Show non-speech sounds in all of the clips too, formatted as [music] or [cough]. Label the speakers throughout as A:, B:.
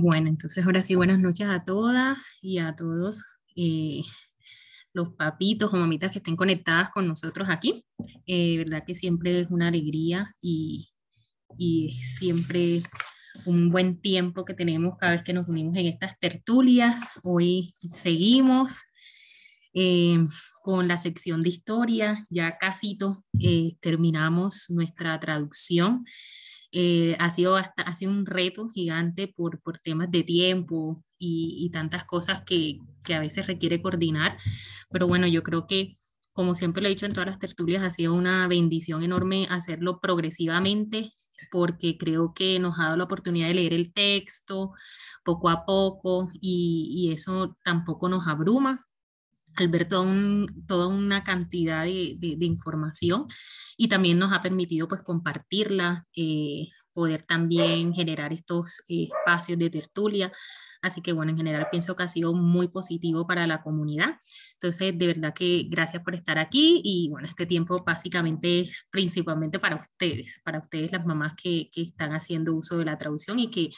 A: Bueno, entonces ahora sí, buenas noches a todas y a todos eh, los papitos o mamitas que estén conectadas con nosotros aquí. Eh, verdad que siempre es una alegría y, y siempre un buen tiempo que tenemos cada vez que nos unimos en estas tertulias. Hoy seguimos eh, con la sección de historia, ya casito eh, terminamos nuestra traducción eh, ha, sido sido un reto gigante por, por temas de tiempo y, tantas cosas que, a veces requiere coordinar, pero bueno, yo creo que como siempre lo he dicho en todas las tertulias, ha sido una bendición enorme hacerlo progresivamente porque creo que nos ha dado la oportunidad de leer el texto poco a poco y, y eso tampoco nos abruma, al toda una cantidad de, información y también nos ha permitido pues compartirla, eh, poder también generar estos eh, espacios de tertulia. Así que bueno, en general pienso que ha sido muy positivo para la comunidad. Entonces, de verdad que gracias por estar aquí y bueno, este tiempo básicamente es principalmente para ustedes, para ustedes las mamás que, que están haciendo uso de la traducción y que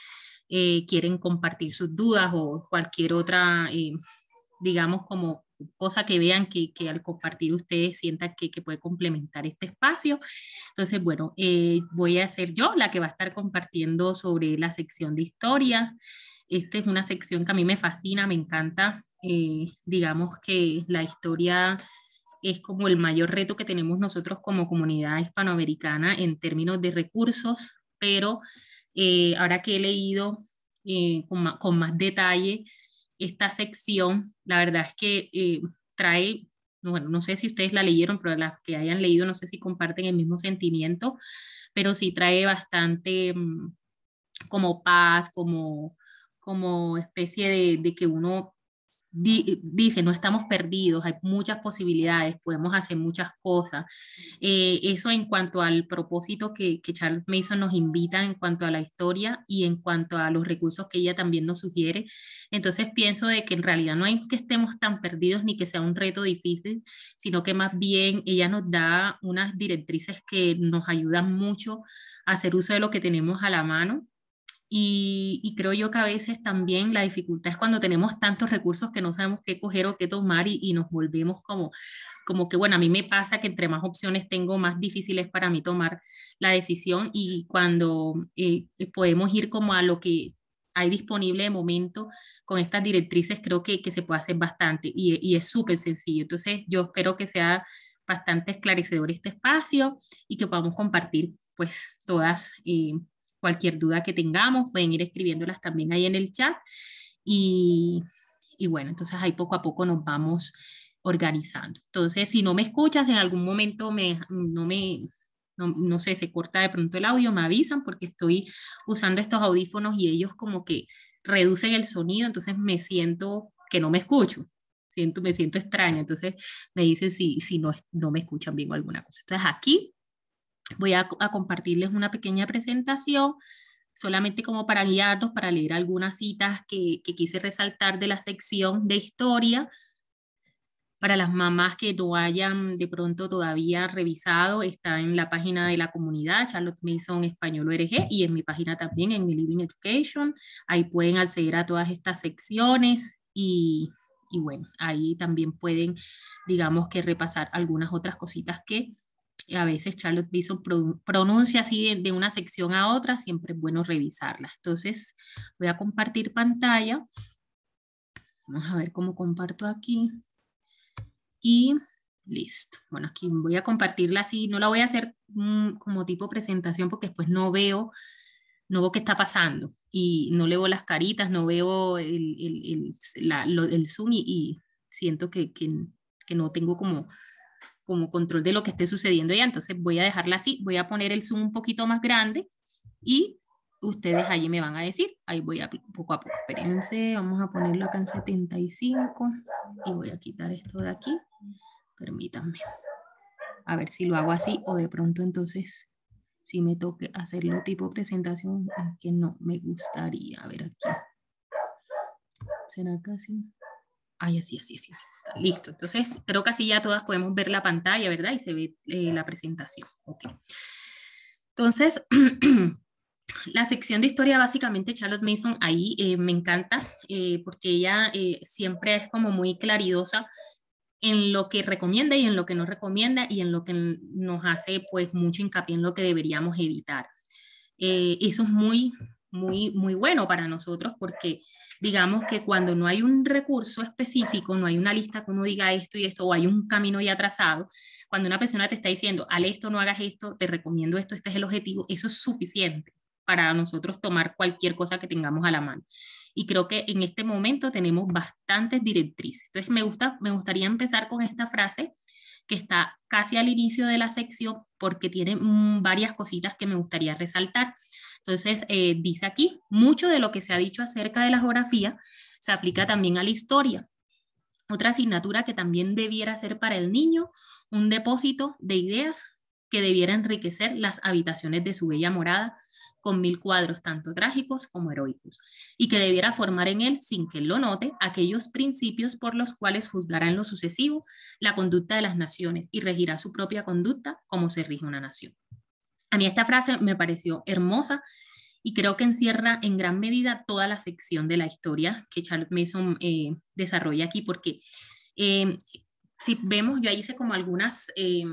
A: eh, quieren compartir sus dudas o cualquier otra digamos, como cosa que vean que, al compartir ustedes sientan que, puede complementar este espacio. Entonces, bueno, eh, voy a ser yo la que va a estar compartiendo sobre la sección de historia. Esta es una sección que a mí me fascina, me encanta. Eh, digamos que la historia es como el mayor reto que tenemos nosotros como comunidad hispanoamericana en términos de recursos, pero eh, ahora que he leído con, con, más detalle esta sección, la verdad es que eh, trae, bueno, no sé si ustedes la leyeron, pero las que hayan leído, no sé si comparten el mismo sentimiento, pero sí trae bastante mm, como paz, como, como especie de que uno dice, no estamos perdidos, hay muchas posibilidades, podemos hacer muchas cosas. Eh, eso en cuanto al propósito que, Charles Mason nos invita en cuanto a la historia y en cuanto a los recursos que ella también nos sugiere. Entonces pienso de que en realidad no hay que estemos tan perdidos ni que sea un reto difícil, sino que más bien ella nos da unas directrices que nos ayudan mucho a hacer uso de lo que tenemos a la mano y, creo yo que a veces también la dificultad es cuando tenemos tantos recursos que no sabemos qué coger o qué tomar y, nos volvemos como, como que, bueno, a mí me pasa que entre más opciones tengo, más difícil es para mí tomar la decisión y cuando eh, eh, podemos ir como a lo que hay disponible de momento con estas directrices, creo que, que se puede hacer bastante y, y es súper sencillo. Entonces, yo espero que sea bastante esclarecedor este espacio y que podamos compartir pues todas. Eh, Cualquier duda que tengamos, pueden ir escribiéndolas también ahí en el chat. Y, bueno, entonces ahí poco a poco nos vamos organizando. Entonces, si no me escuchas, en algún momento me, no me, no, sé, se corta de pronto el audio, me avisan porque estoy usando estos audífonos y ellos como que reducen el sonido, entonces me siento que no me escucho, siento, me siento extraña, entonces me dicen si, si no, no me escuchan bien alguna cosa. Entonces aquí voy a, compartirles una pequeña presentación solamente como para guiarnos, para leer algunas citas que, quise resaltar de la sección de historia. Para las mamás que no hayan de pronto todavía revisado, está en la página de la comunidad Charlotte Mason Español ORG y en mi página también, en mi Living Education. Ahí pueden acceder a todas estas secciones y, y bueno, ahí también pueden, digamos que repasar algunas otras cositas que a veces Charlotte Bison pronuncia así de, una sección a otra, siempre es bueno revisarla. Entonces voy a compartir pantalla. Vamos a ver cómo comparto aquí. Y listo. Bueno, aquí voy a compartirla así, no la voy a hacer mm, como tipo presentación porque después no veo, no veo qué está pasando y no leo las caritas, no veo el, Zoom y, siento que no tengo como como control de lo que esté sucediendo ya. Entonces voy a dejarla así, voy a poner el zoom un poquito más grande y ustedes allí me van a decir, ahí voy a poco a poco, espérense, vamos a ponerlo acá en 75 y voy a quitar esto de aquí, permítanme, a ver si lo hago así o de pronto entonces si me toque hacerlo tipo presentación, que no me gustaría, a ver aquí, será casi, ay así, así, así. Listo. Entonces, creo que así ya todas podemos ver la pantalla, ¿verdad? Y se ve eh, la presentación. Entonces, [clears throat] la sección de historia, básicamente, Charlotte Mason ahí eh, me encanta eh, porque ella siempre es como muy claridosa en lo que recomienda y en lo que no recomienda y en lo que nos hace pues mucho hincapié en lo que deberíamos evitar. eso es muy muy, muy bueno para nosotros porque digamos que cuando no hay un recurso específico, no hay una lista que uno diga esto y esto, o hay un camino ya trazado, cuando una persona te está diciendo, al esto no hagas esto, te recomiendo esto, este es el objetivo, eso es suficiente para nosotros tomar cualquier cosa que tengamos a la mano. Y creo que en este momento tenemos bastantes directrices. Entonces me, gusta, me gustaría empezar con esta frase que está casi al inicio de la sección porque tiene mm, varias cositas que me gustaría resaltar. Entonces, eh, dice aquí, mucho de lo que se ha dicho acerca de la geografía se aplica también a la historia. Otra asignatura que también debiera ser para el niño, un depósito de ideas que debiera enriquecer las habitaciones de su bella morada con mil cuadros tanto trágicos como heroicos, y que debiera formar en él, sin que él lo note, aquellos principios por los cuales juzgará en lo sucesivo la conducta de las naciones y regirá su propia conducta como se rige una nación. A mí esta frase me pareció hermosa y creo que encierra en gran medida toda la sección de la historia que Charlotte Mason eh, desarrolla aquí, porque eh, si vemos, yo ahí hice como algunas, eh,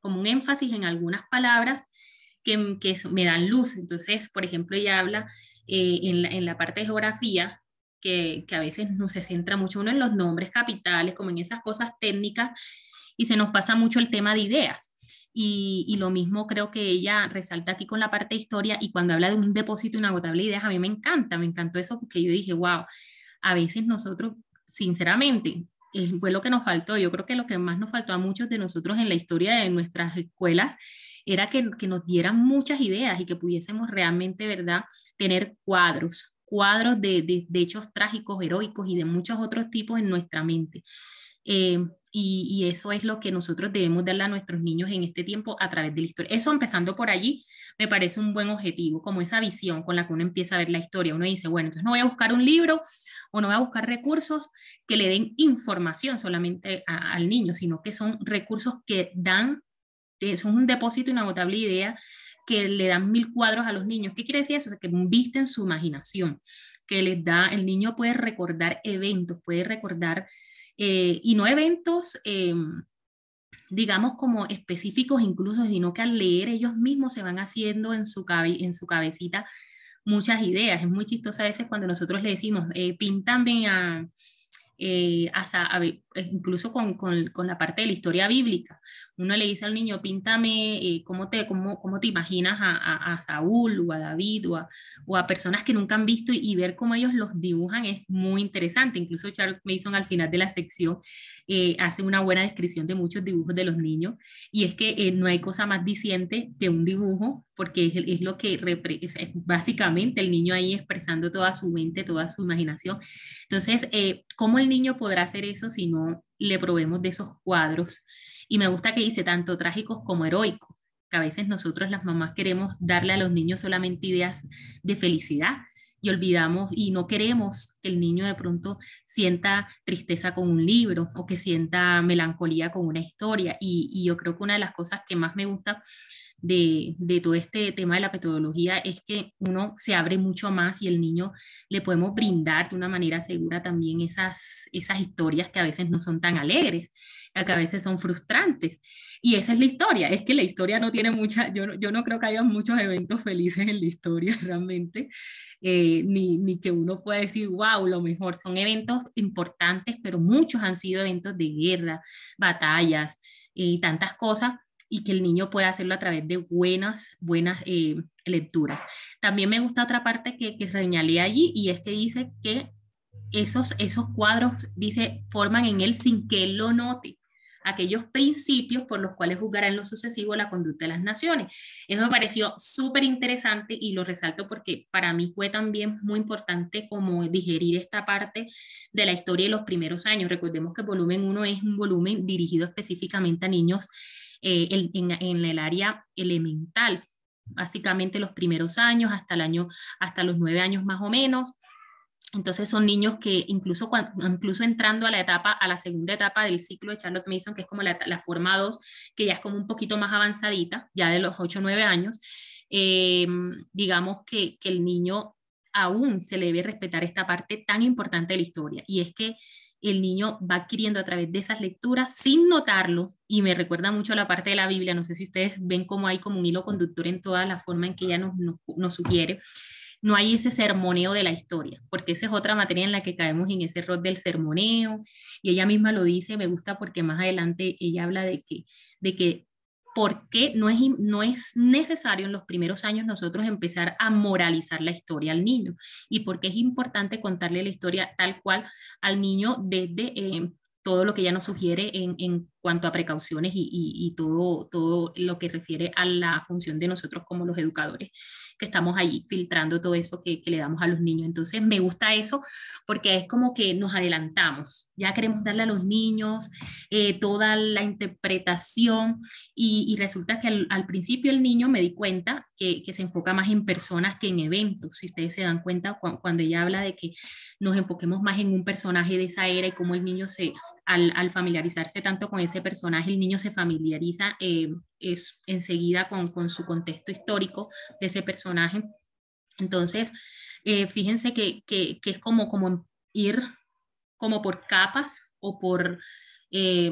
A: como un énfasis en algunas palabras que, me dan luz. Entonces, por ejemplo, ella habla en la, parte de geografía, que, que a veces no se centra mucho uno en los nombres capitales, como en esas cosas técnicas, y se nos pasa mucho el tema de ideas y, lo mismo creo que ella resalta aquí con la parte de historia y cuando habla de un depósito inagotable de ideas, a mí me encanta, me encantó eso porque yo dije, wow, a veces nosotros, sinceramente, fue lo que nos faltó, yo creo que lo que más nos faltó a muchos de nosotros en la historia de nuestras escuelas era que, nos dieran muchas ideas y que pudiésemos realmente, ¿verdad?, tener cuadros, cuadros de hechos trágicos, heroicos y de muchos otros tipos en nuestra mente. Eh, y, eso es lo que nosotros debemos darle a nuestros niños en este tiempo a través de la historia. Eso empezando por allí me parece un buen objetivo, como esa visión con la que uno empieza a ver la historia. Uno dice, bueno, entonces no voy a buscar un libro o no voy a buscar recursos que le den información solamente al niño, sino que son recursos que dan, eh, son un depósito inagotable de idea que le dan mil cuadros a los niños. ¿Qué quiere decir eso? Que visten su imaginación, que les da, el niño puede recordar eventos, puede recordar eh, y no eventos, em, digamos, como específicos incluso, sino que al leer ellos mismos se van haciendo en su, en su cabecita muchas ideas. Es muy chistoso a veces cuando nosotros le decimos, eh, pintan bien a, eh, incluso con, con, la parte de la historia bíblica. Uno le dice al niño, píntame eh, cómo, te, cómo, cómo te imaginas a, Saúl o a David o a, personas que nunca han visto y, ver cómo ellos los dibujan es muy interesante. Incluso Charles Mason al final de la sección eh, hace una buena descripción de muchos dibujos de los niños y es que eh, no hay cosa más diciente que un dibujo porque es, es lo que es básicamente el niño ahí expresando toda su mente, toda su imaginación. Entonces, ¿cómo el niño podrá hacer eso si no le probemos de esos cuadros. Y me gusta que dice tanto trágicos como heroicos, que a veces nosotros las mamás queremos darle a los niños solamente ideas de felicidad y olvidamos y no queremos que el niño de pronto sienta tristeza con un libro o que sienta melancolía con una historia. Y, y yo creo que una de las cosas que más me gusta de, todo este tema de la metodología es que uno se abre mucho más y el niño le podemos brindar de una manera segura también esas, esas historias que a veces no son tan alegres, que a veces son frustrantes. Y esa es la historia, es que la historia no tiene mucha, yo, yo no creo que haya muchos eventos felices en la historia [laughs] realmente, eh, ni, ni que uno pueda decir, wow, lo mejor, son eventos importantes, pero muchos han sido eventos de guerra, batallas eh, y tantas cosas y que el niño pueda hacerlo a través de buenas, buenas eh, lecturas. También me gusta otra parte que, que señalé allí y es que dice que esos, esos cuadros, dice, forman en él sin que él lo note aquellos principios por los cuales juzgará en lo sucesivo la conducta de las naciones. Eso me pareció súper interesante y lo resalto porque para mí fue también muy importante como digerir esta parte de la historia de los primeros años. Recordemos que volumen 1 es un volumen dirigido específicamente a niños eh, en, el área elemental, básicamente los primeros años, hasta, el año, hasta los nueve años más o menos. Entonces son niños que incluso, cuando, incluso entrando a la etapa, a la segunda etapa del ciclo de Charlotte Mason, que es como la, la forma 2, que ya es como un poquito más avanzadita, ya de los ocho o 9 años, eh, digamos que, que el niño aún se le debe respetar esta parte tan importante de la historia. Y es que el niño va adquiriendo a través de esas lecturas sin notarlo, y me recuerda mucho la parte de la Biblia, no sé si ustedes ven cómo hay como un hilo conductor en toda la forma en que ella nos, nos, sugiere, no hay ese sermoneo de la historia, porque esa es otra materia en la que caemos en ese error del sermoneo, y ella misma lo dice, me gusta porque más adelante ella habla de que, de que por qué no es, no es necesario en los primeros años nosotros empezar a moralizar la historia al niño y por qué es importante contarle la historia tal cual al niño desde eh, todo lo que ya nos sugiere en, en cuanto a precauciones y, todo, todo lo que refiere a la función de nosotros como los educadores, que estamos ahí filtrando todo eso que, le damos a los niños. Entonces, me gusta eso porque es como que nos adelantamos, ya queremos darle a los niños eh, toda la interpretación y, resulta que al, principio el niño me di cuenta que, se enfoca más en personas que en eventos, si ustedes se dan cuenta cuando ella habla de que nos enfoquemos más en un personaje de esa era y cómo el niño se, al, al familiarizarse tanto con ese personaje, el niño se familiariza eh, es, enseguida con, su contexto histórico de ese personaje. Entonces, eh, fíjense que, que, es como, como ir como por capas o por, eh,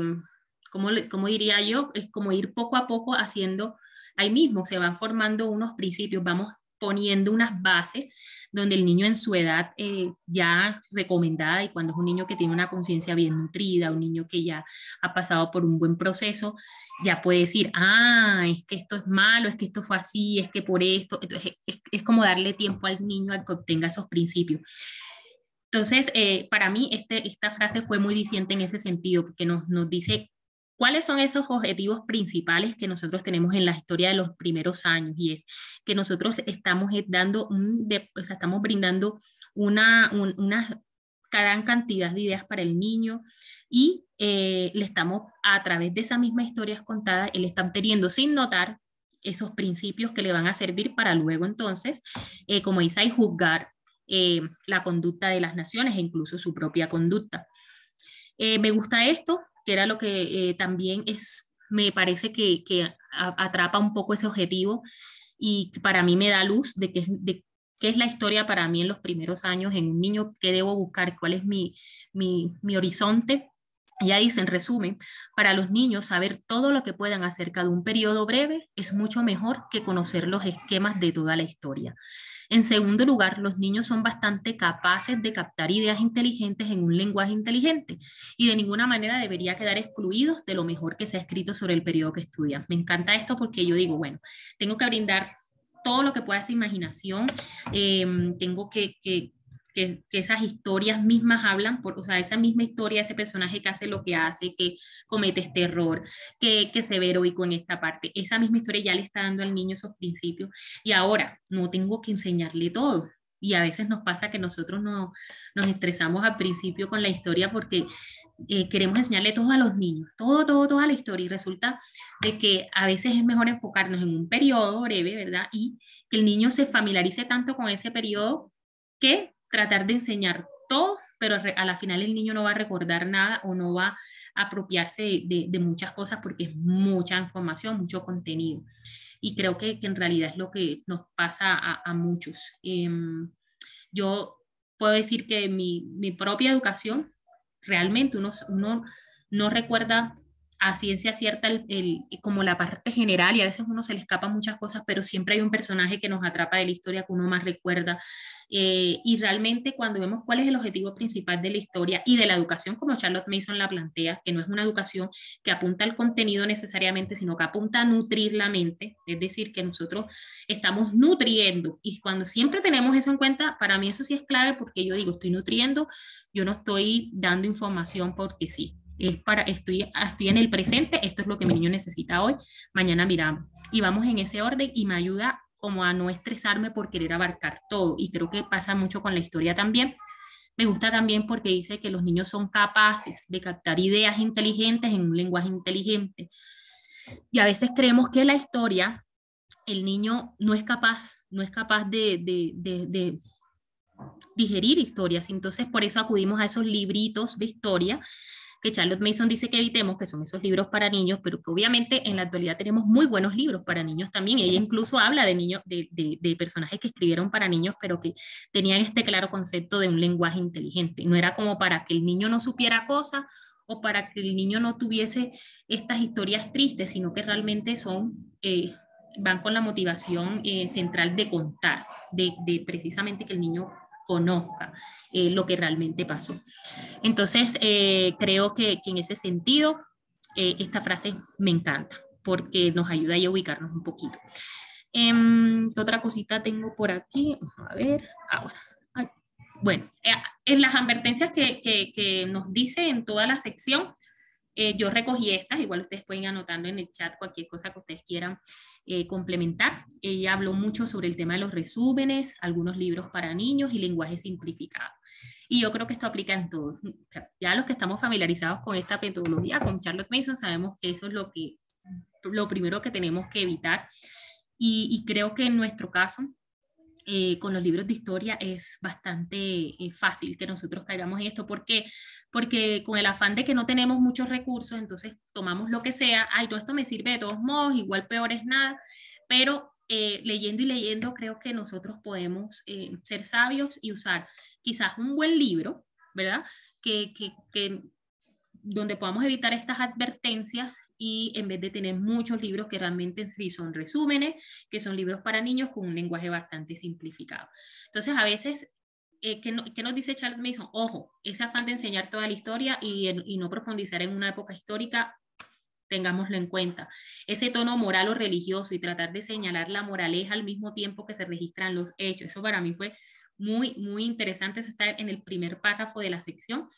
A: como, como diría yo? Es como ir poco a poco haciendo, ahí mismo se van formando unos principios, vamos poniendo unas bases donde el niño en su edad eh, ya recomendada y cuando es un niño que tiene una conciencia bien nutrida, un niño que ya ha pasado por un buen proceso, ya puede decir, ah, es que esto es malo, es que esto fue así, es que por esto, Entonces, es, como darle tiempo al niño a que obtenga esos principios. Entonces, eh, para mí este, esta frase fue muy diciente en ese sentido, porque nos, nos dice ¿Cuáles son esos objetivos principales que nosotros tenemos en la historia de los primeros años? Y es que nosotros estamos eh, dando, estamos brindando una, gran cantidad de ideas para el niño y eh, le estamos, a través de esa misma historia contada, él está obteniendo sin notar esos principios que le van a servir para luego entonces, eh, como dice ahí, juzgar la conducta de las naciones e incluso su propia conducta. me gusta esto que era lo que eh, también es, me parece que, atrapa un poco ese objetivo y para mí me da luz de qué, de es la historia para mí en los primeros años en un niño, qué debo buscar, cuál es mi, mi, mi horizonte. Ya dice, en resumen, para los niños saber todo lo que puedan acerca de un periodo breve es mucho mejor que conocer los esquemas de toda la historia. En segundo lugar, los niños son bastante capaces de captar ideas inteligentes en un lenguaje inteligente y de ninguna manera debería quedar excluidos de lo mejor que se ha escrito sobre el periodo que estudian. Me encanta esto porque yo digo, bueno, tengo que brindar todo lo que pueda esa imaginación, eh, tengo que que, que, esas historias mismas hablan, por, o sea, esa misma historia, ese personaje que hace lo que hace, que comete este error, que, que se ve heroico en esta parte, esa misma historia ya le está dando al niño esos principios y ahora no tengo que enseñarle todo. Y a veces nos pasa que nosotros no, nos estresamos al principio con la historia porque eh, queremos enseñarle todo a los niños, todo, todo, toda la historia. Y resulta de que a veces es mejor enfocarnos en un periodo breve, ¿verdad? Y que el niño se familiarice tanto con ese periodo que tratar de enseñar todo, pero a la final el niño no va a recordar nada o no va a apropiarse de, muchas cosas porque es mucha información, mucho contenido. Y creo que, en realidad es lo que nos pasa a, muchos. Em, yo puedo decir que mi, propia educación, realmente uno no recuerda a ciencia cierta el, como la parte general y a veces uno se le escapa muchas cosas, pero siempre hay un personaje que nos atrapa de la historia, que uno más recuerda. Eh, y realmente cuando vemos cuál es el objetivo principal de la historia y de la educación, como Charlotte Mason la plantea, que no es una educación que apunta al contenido necesariamente, sino que apunta a nutrir la mente, es decir, que nosotros estamos nutriendo. Y cuando siempre tenemos eso en cuenta, para mí eso sí es clave porque yo digo, estoy nutriendo, yo no estoy dando información porque sí es para, estoy, estoy en el presente, esto es lo que mi niño necesita hoy, mañana miramos. Y vamos en ese orden y me ayuda como a no estresarme por querer abarcar todo. Y creo que pasa mucho con la historia también. Me gusta también porque dice que los niños son capaces de captar ideas inteligentes en un lenguaje inteligente. Y a veces creemos que la historia, el niño no es capaz, no es capaz de digerir historias. Entonces, por eso acudimos a esos libritos de historia que Charlotte Mason dice que evitemos, que son esos libros para niños, pero que obviamente en la actualidad tenemos muy buenos libros para niños también. Ella incluso habla de, niños, de, de, de personajes que escribieron para niños, pero que tenían este claro concepto de un lenguaje inteligente. No era como para que el niño no supiera cosas o para que el niño no tuviese estas historias tristes, sino que realmente son, eh, van con la motivación eh, central de contar, de, de, precisamente que el niño conozca eh, lo que realmente pasó. Entonces, eh, creo que, en ese sentido, eh, esta frase me encanta porque nos ayuda a ubicarnos un poquito. Em, otra cosita tengo por aquí? a ver, ahora. bueno, en las advertencias que, nos dice en toda la sección, yo recogí estas, igual ustedes pueden anotar en el chat, cualquier cosa que ustedes quieran eh, complementar. Ella habló mucho sobre el tema de los resúmenes, algunos libros para niños y lenguaje simplificado. Y yo creo que esto aplica en todo. ya los que estamos familiarizados con esta metodología, con Charles Mason, sabemos que eso es lo, que, lo primero que tenemos que evitar. y creo que en nuestro caso, eh, con los libros de historia es bastante eh, fácil que nosotros caigamos en esto. ¿Por Porque con el afán de que no tenemos muchos recursos, entonces tomamos lo que sea, ay, todo esto me sirve de todos modos, igual peor es nada, pero eh, leyendo y leyendo creo que nosotros podemos ser sabios y usar quizás un buen libro, ¿verdad? Que, que, que donde podamos evitar estas advertencias y en vez de tener muchos libros que realmente son resúmenes, que son libros para niños con un lenguaje bastante simplificado. Entonces, a veces eh, ¿qué, nos dice Charles Mason? Ojo, ese afán de enseñar toda la historia y, y, no profundizar en una época histórica, tengámoslo en cuenta. Ese tono moral o religioso y tratar de señalar la moraleja al mismo tiempo que se registran los hechos, eso para mí fue muy, muy interesante, eso está en el primer párrafo de la sección.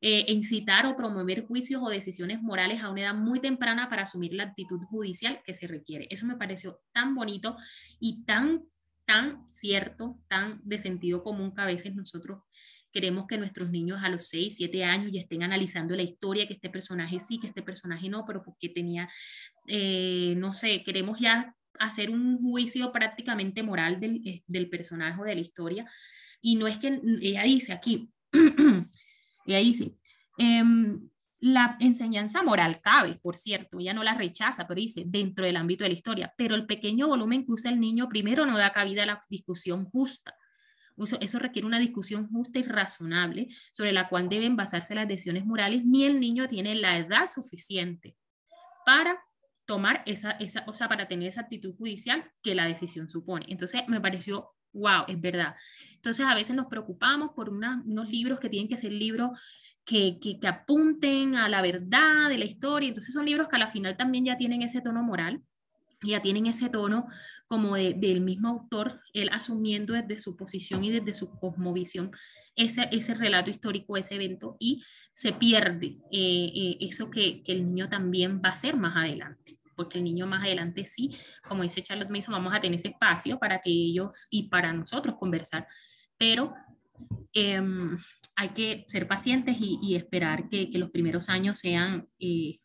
A: Eh, incitar o promover juicios o decisiones morales a una edad muy temprana para asumir la actitud judicial que se requiere. Eso me pareció tan bonito y tan, tan cierto, tan de sentido común que a veces nosotros queremos que nuestros niños a los 6, 7 años ya estén analizando la historia, que este personaje sí, que este personaje no, pero porque tenía, eh, no sé, queremos ya hacer un juicio prácticamente moral eh, del, personaje o de la historia. Y no es que ella dice aquí, [clears throat] ella dice, em, la enseñanza moral cabe, por cierto, ella no la rechaza, pero dice, dentro del ámbito de la historia, pero el pequeño volumen que usa el niño primero no da cabida a la discusión justa. Eso, eso, requiere una discusión justa y razonable sobre la cual deben basarse las decisiones morales, ni el niño tiene la edad suficiente para tomar esa, esa, o sea, para tener esa actitud judicial que la decisión supone. Entonces, me pareció, wow, es verdad. Entonces, a veces nos preocupamos por unos libros que tienen que ser libros que, que, apunten a la verdad de la historia. Entonces, son libros que a la final también ya tienen ese tono moral, ya tienen ese tono como del mismo autor, él asumiendo desde su posición y desde su cosmovisión ese, ese relato histórico, ese evento, y se pierde eh, eh, eso que, el niño también va a ser más adelante, porque el niño más adelante sí, como dice Charlotte Mason, vamos a tener ese espacio para que ellos y para nosotros conversar, pero em, hay que ser pacientes y, esperar que, que, los primeros años sean eh,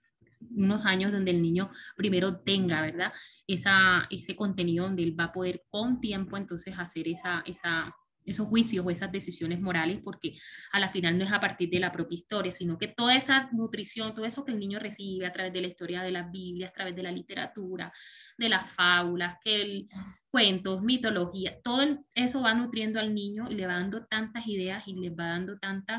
A: unos años donde el niño primero tenga, ¿verdad? Esa, ese contenido donde él va a poder con tiempo entonces hacer esa, esa, esos juicios o esas decisiones morales, porque a la final no es a partir de la propia historia, sino que toda esa nutrición, todo eso que el niño recibe a través de la historia de las Biblias, a través de la literatura, de las fábulas, que el, cuentos, mitología, todo eso va nutriendo al niño y le va dando tantas ideas y le va dando tantos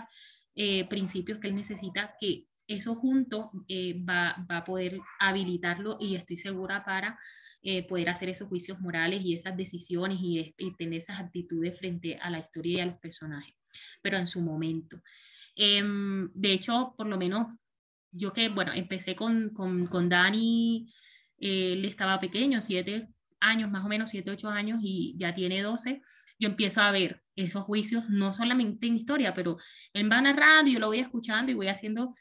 A: eh, principios que él necesita que eso junto eh, va, va a poder habilitarlo y estoy segura para eh, poder hacer esos juicios morales y esas decisiones y, tener esas actitudes frente a la historia y a los personajes, pero en su momento. Em, de hecho, por lo menos yo que, bueno, empecé con, con, con Dani, eh, él estaba pequeño, siete años, más o menos siete, ocho años, y ya tiene doce yo empiezo a ver esos juicios, no solamente en historia, pero él va narrando, yo lo voy escuchando y voy haciendo,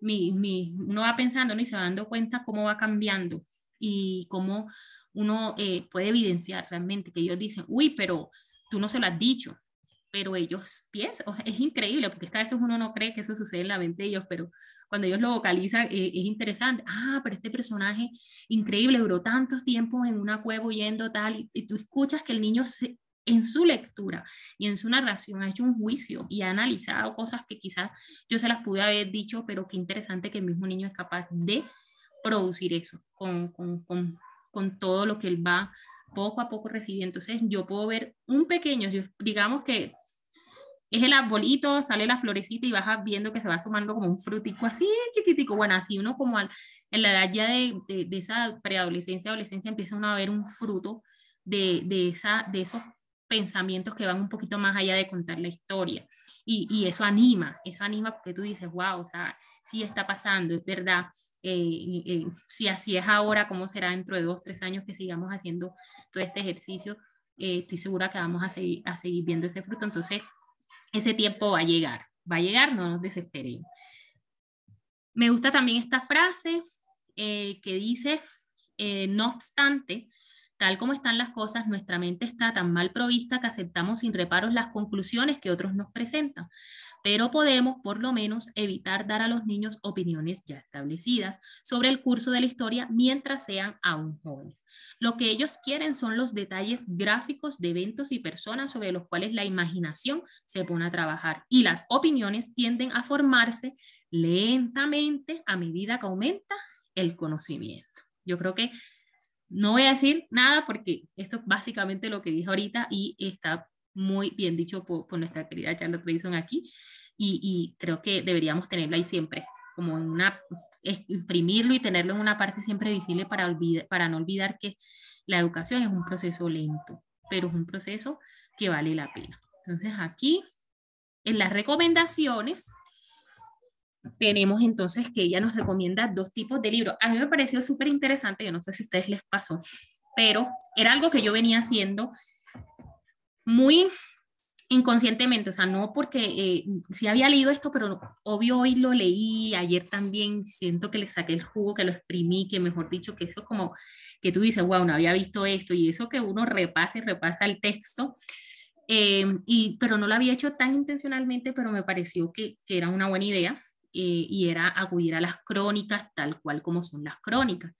A: mi, mi, uno va pensando ni y se va dando cuenta cómo va cambiando y cómo uno eh, puede evidenciar realmente que ellos dicen, uy, pero tú no se lo has dicho, pero ellos piensan, es increíble, porque es a veces uno no cree que eso sucede en la mente de ellos, pero cuando ellos lo vocalizan eh, es interesante, ah, pero este personaje increíble, duró tantos tiempos en una cueva huyendo tal, y, tú escuchas que el niño en su lectura y en su narración ha hecho un juicio y ha analizado cosas que quizás yo se las pude haber dicho, pero qué interesante que el mismo niño es capaz de producir eso con, con, con, con todo lo que él va poco a poco recibiendo. Entonces yo puedo ver un pequeño, digamos que es el arbolito, sale la florecita y vas viendo que se va sumando como un frutico así chiquitico. Bueno, así uno como en la edad ya de, de, esa preadolescencia, adolescencia, empieza uno a ver un fruto de, de, esa, de esos pensamientos que van un poquito más allá de contar la historia. Y, y eso anima, eso anima porque tú dices, wow, o sea, sí está pasando, es verdad. Eh, si así es ahora, cómo será dentro de dos, tres años que sigamos haciendo todo este ejercicio, eh, estoy segura que vamos a seguir, a seguir viendo ese fruto. Entonces, ese tiempo va a llegar, va a llegar, no nos desesperemos. Me gusta también esta frase eh, que dice, no obstante, tal como están las cosas, nuestra mente está tan mal provista que aceptamos sin reparos las conclusiones que otros nos presentan pero podemos por lo menos evitar dar a los niños opiniones ya establecidas sobre el curso de la historia mientras sean aún jóvenes. Lo que ellos quieren son los detalles gráficos de eventos y personas sobre los cuales la imaginación se pone a trabajar y las opiniones tienden a formarse lentamente a medida que aumenta el conocimiento. Yo creo que no voy a decir nada porque esto es básicamente lo que dije ahorita y está muy bien dicho por, nuestra querida Charlotte Grayson aquí, y, creo que deberíamos tenerlo ahí siempre, como en una, imprimirlo y tenerlo en una parte siempre visible para, para no olvidar que la educación es un proceso lento, pero es un proceso que vale la pena. Entonces aquí, en las recomendaciones, tenemos entonces que ella nos recomienda dos tipos de libros. A mí me pareció súper interesante, yo no sé si a ustedes les pasó, pero era algo que yo venía haciendo muy inconscientemente, o sea, no porque eh, sí había leído esto, pero obvio hoy lo leí, ayer también siento que le saqué el jugo, que lo exprimí, que mejor dicho, que eso como que tú dices, wow, no había visto esto, y eso que uno repasa y repasa el texto, eh, y, pero no lo había hecho tan intencionalmente, pero me pareció que, que era una buena idea, eh, y era acudir a las crónicas tal cual como son las crónicas.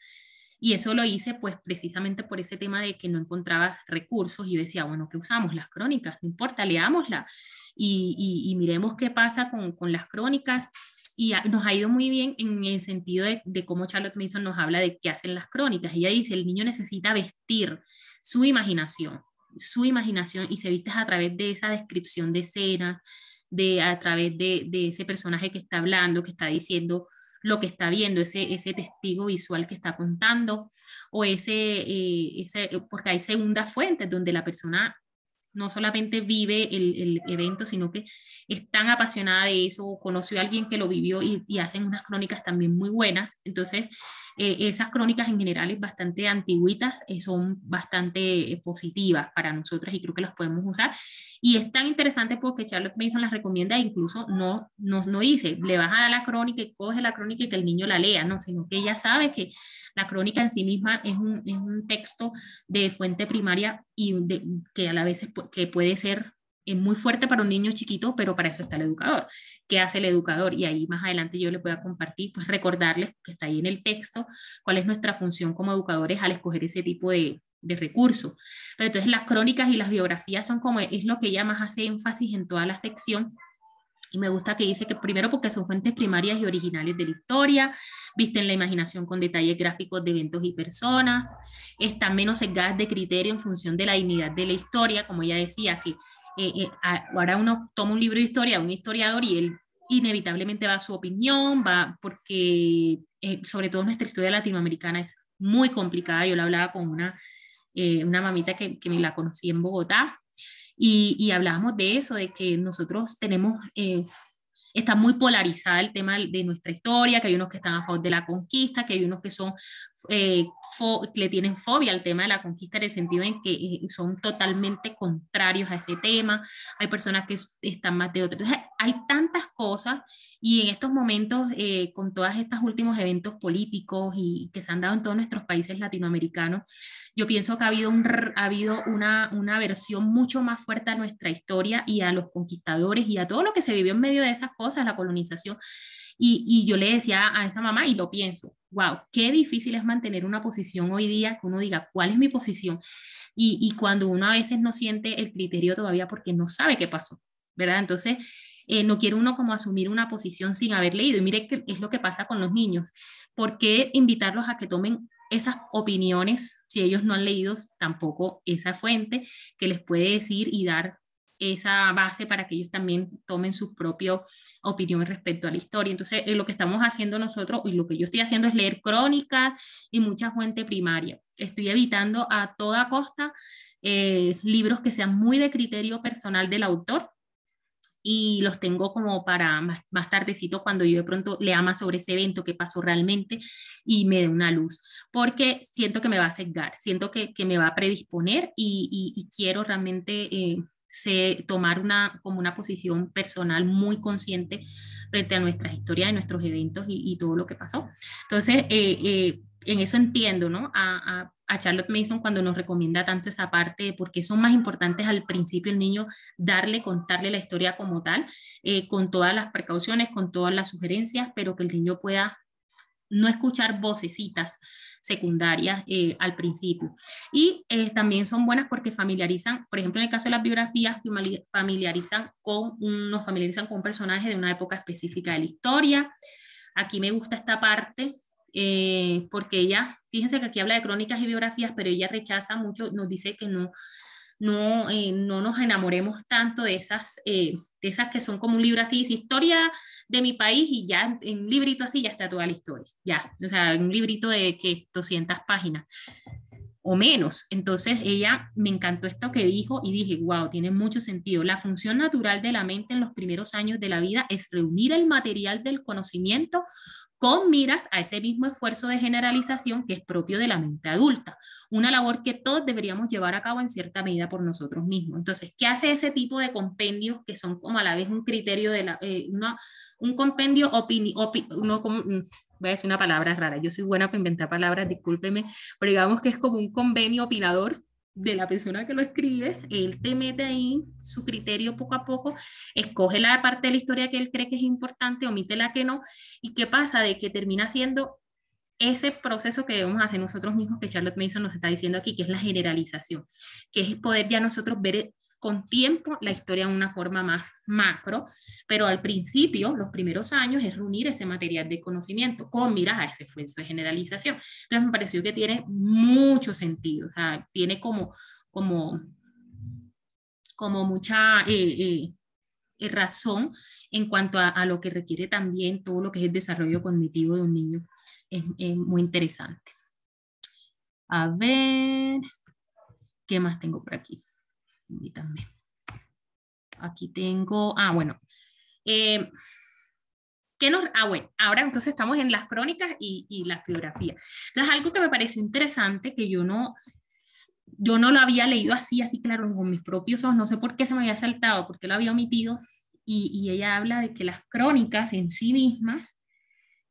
A: Y eso lo hice pues precisamente por ese tema de que no encontraba recursos y decía, bueno, ¿qué usamos? Las crónicas, no importa, leámosla y, miremos qué pasa con, las crónicas y nos ha ido muy bien en el sentido de, cómo Charlotte Mason nos habla de qué hacen las crónicas. Ella dice, el niño necesita vestir su imaginación, su imaginación, y se viste a través de esa descripción de escena, de, a través de, de ese personaje que está hablando, que está diciendo lo que está viendo, ese, ese testigo visual que está contando, o ese, eh, eh, porque hay segundas fuentes donde la persona no solamente vive el, evento, sino que es tan apasionada de eso, o conoció a alguien que lo vivió y, y hacen unas crónicas también muy buenas. Entonces, eh, esas crónicas en general es bastante antiguitas, eh, son bastante eh, positivas para nosotros y creo que las podemos usar. Y es tan interesante porque Charlotte Mason las recomienda e incluso no, nos no dice, le vas a dar la crónica y coge la crónica y que el niño la lea, no, sino que ella sabe que la crónica en sí misma es un, es un texto de fuente primaria y que a la vez que puede ser es eh, muy fuerte para un niño chiquito, pero para eso está el educador. ¿Qué hace el educador? Y ahí más adelante yo les voy a compartir, pues recordarles que está ahí en el texto, cuál es nuestra función como educadores al escoger ese tipo de, de recursos. Pero entonces las crónicas y las biografías son como, es lo que ella más hace énfasis en toda la sección. Y me gusta que dice que primero porque son fuentes primarias y originales de la historia, visten la imaginación con detalles gráficos de eventos y personas, están menos sesgadas de criterio en función de la dignidad de la historia, como ella decía, que eh, eh, ahora uno toma un libro de historia, un historiador, y él inevitablemente va a su opinión, va porque eh, sobre todo nuestra historia latinoamericana es muy complicada. Yo la hablaba con una, una mamita que, que, me la conocí en Bogotá, y, y hablábamos de eso, de que nosotros tenemos está muy polarizada el tema de nuestra historia, que hay unos que están a favor de la conquista, que hay unos que son eh, le tienen fobia al tema de la conquista en el sentido en que eh, son totalmente contrarios a ese tema, hay personas que están más de otras, hay tantas cosas y en estos momentos eh, con todos estos últimos eventos políticos y, que se han dado en todos nuestros países latinoamericanos, yo pienso que ha habido, un, ha habido una, versión mucho más fuerte a nuestra historia y a los conquistadores y a todo lo que se vivió en medio de esas cosas, la colonización. y, yo le decía a esa mamá, y lo pienso, wow, qué difícil es mantener una posición hoy día, que uno diga, ¿cuál es mi posición? Y, cuando uno a veces no siente el criterio todavía porque no sabe qué pasó, ¿verdad? Entonces, eh, no quiere uno como asumir una posición sin haber leído. Y mire que es lo que pasa con los niños. ¿Por qué invitarlos a que tomen esas opiniones si ellos no han leído tampoco esa fuente que les puede decir y dar esa base para que ellos también tomen su propia opinión respecto a la historia. Entonces, eh, lo que estamos haciendo nosotros y lo que yo estoy haciendo es leer crónicas y mucha fuente primaria. Estoy evitando a toda costa eh, libros que sean muy de criterio personal del autor, y los tengo como para más, más, tardecito cuando yo de pronto lea más sobre ese evento que pasó realmente y me dé una luz, porque siento que me va a sesgar, siento que, me va a predisponer y, quiero realmente eh, se, tomar una, como una posición personal muy consciente frente a nuestras historias, y nuestros eventos y, todo lo que pasó. Entonces, eh, eh, en eso entiendo, ¿no? A, Charlotte Mason cuando nos recomienda tanto esa parte de por son más importantes al principio el niño darle, contarle la historia como tal, eh, con todas las precauciones, con todas las sugerencias, pero que el niño pueda no escuchar vocecitas secundarias eh, al principio. Y eh, también son buenas porque familiarizan, por ejemplo, en el caso de las biografías, familiarizan con, nos familiarizan con un personaje de una época específica de la historia. Aquí me gusta esta parte eh, porque ella, fíjense que aquí habla de crónicas y biografías, pero ella rechaza mucho, nos dice que no, no, no nos enamoremos tanto de esas esas que son como un libro así, es historia de mi país y ya en un librito así ya está toda la historia, ya, o sea, un librito de que 200 páginas o menos. Entonces ella me encantó esto que dijo y dije, wow, tiene mucho sentido. La función natural de la mente en los primeros años de la vida es reunir el material del conocimiento con miras a ese mismo esfuerzo de generalización que es propio de la mente adulta, una labor que todos deberíamos llevar a cabo en cierta medida por nosotros mismos. Entonces, ¿qué hace ese tipo de compendios que son como a la vez un criterio de la, eh, un compendio opini, mm, voy a decir una palabra rara, yo soy buena para inventar palabras, discúlpeme, pero digamos que es como un convenio opinador de la persona que lo escribe, él te mete ahí su criterio poco a poco, escoge la parte de la historia que él cree que es importante, omite la que no, y qué pasa de que termina siendo ese proceso que debemos hacer nosotros mismos, que Charlotte Mason nos está diciendo aquí, que es la generalización, que es poder ya nosotros ver con tiempo la historia en una forma más macro, pero al principio, los primeros años, es reunir ese material de conocimiento con miras a ese esfuerzo de generalización. Entonces me pareció que tiene mucho sentido, tiene como, como, como mucha... Eh, eh, eh, razón en cuanto a, lo que requiere también todo lo que es el desarrollo cognitivo de un niño es muy interesante. A ver, ¿qué más tengo por aquí? Aquí tengo, ah, bueno. Eh, ¿qué nos, ah, bueno, ahora entonces estamos en las crónicas y, y las biografías. Entonces, algo que me pareció interesante, que yo no, yo no lo había leído así, así claro, con mis propios ojos, no sé por qué se me había saltado, porque lo había omitido, y ella habla de que las crónicas en sí mismas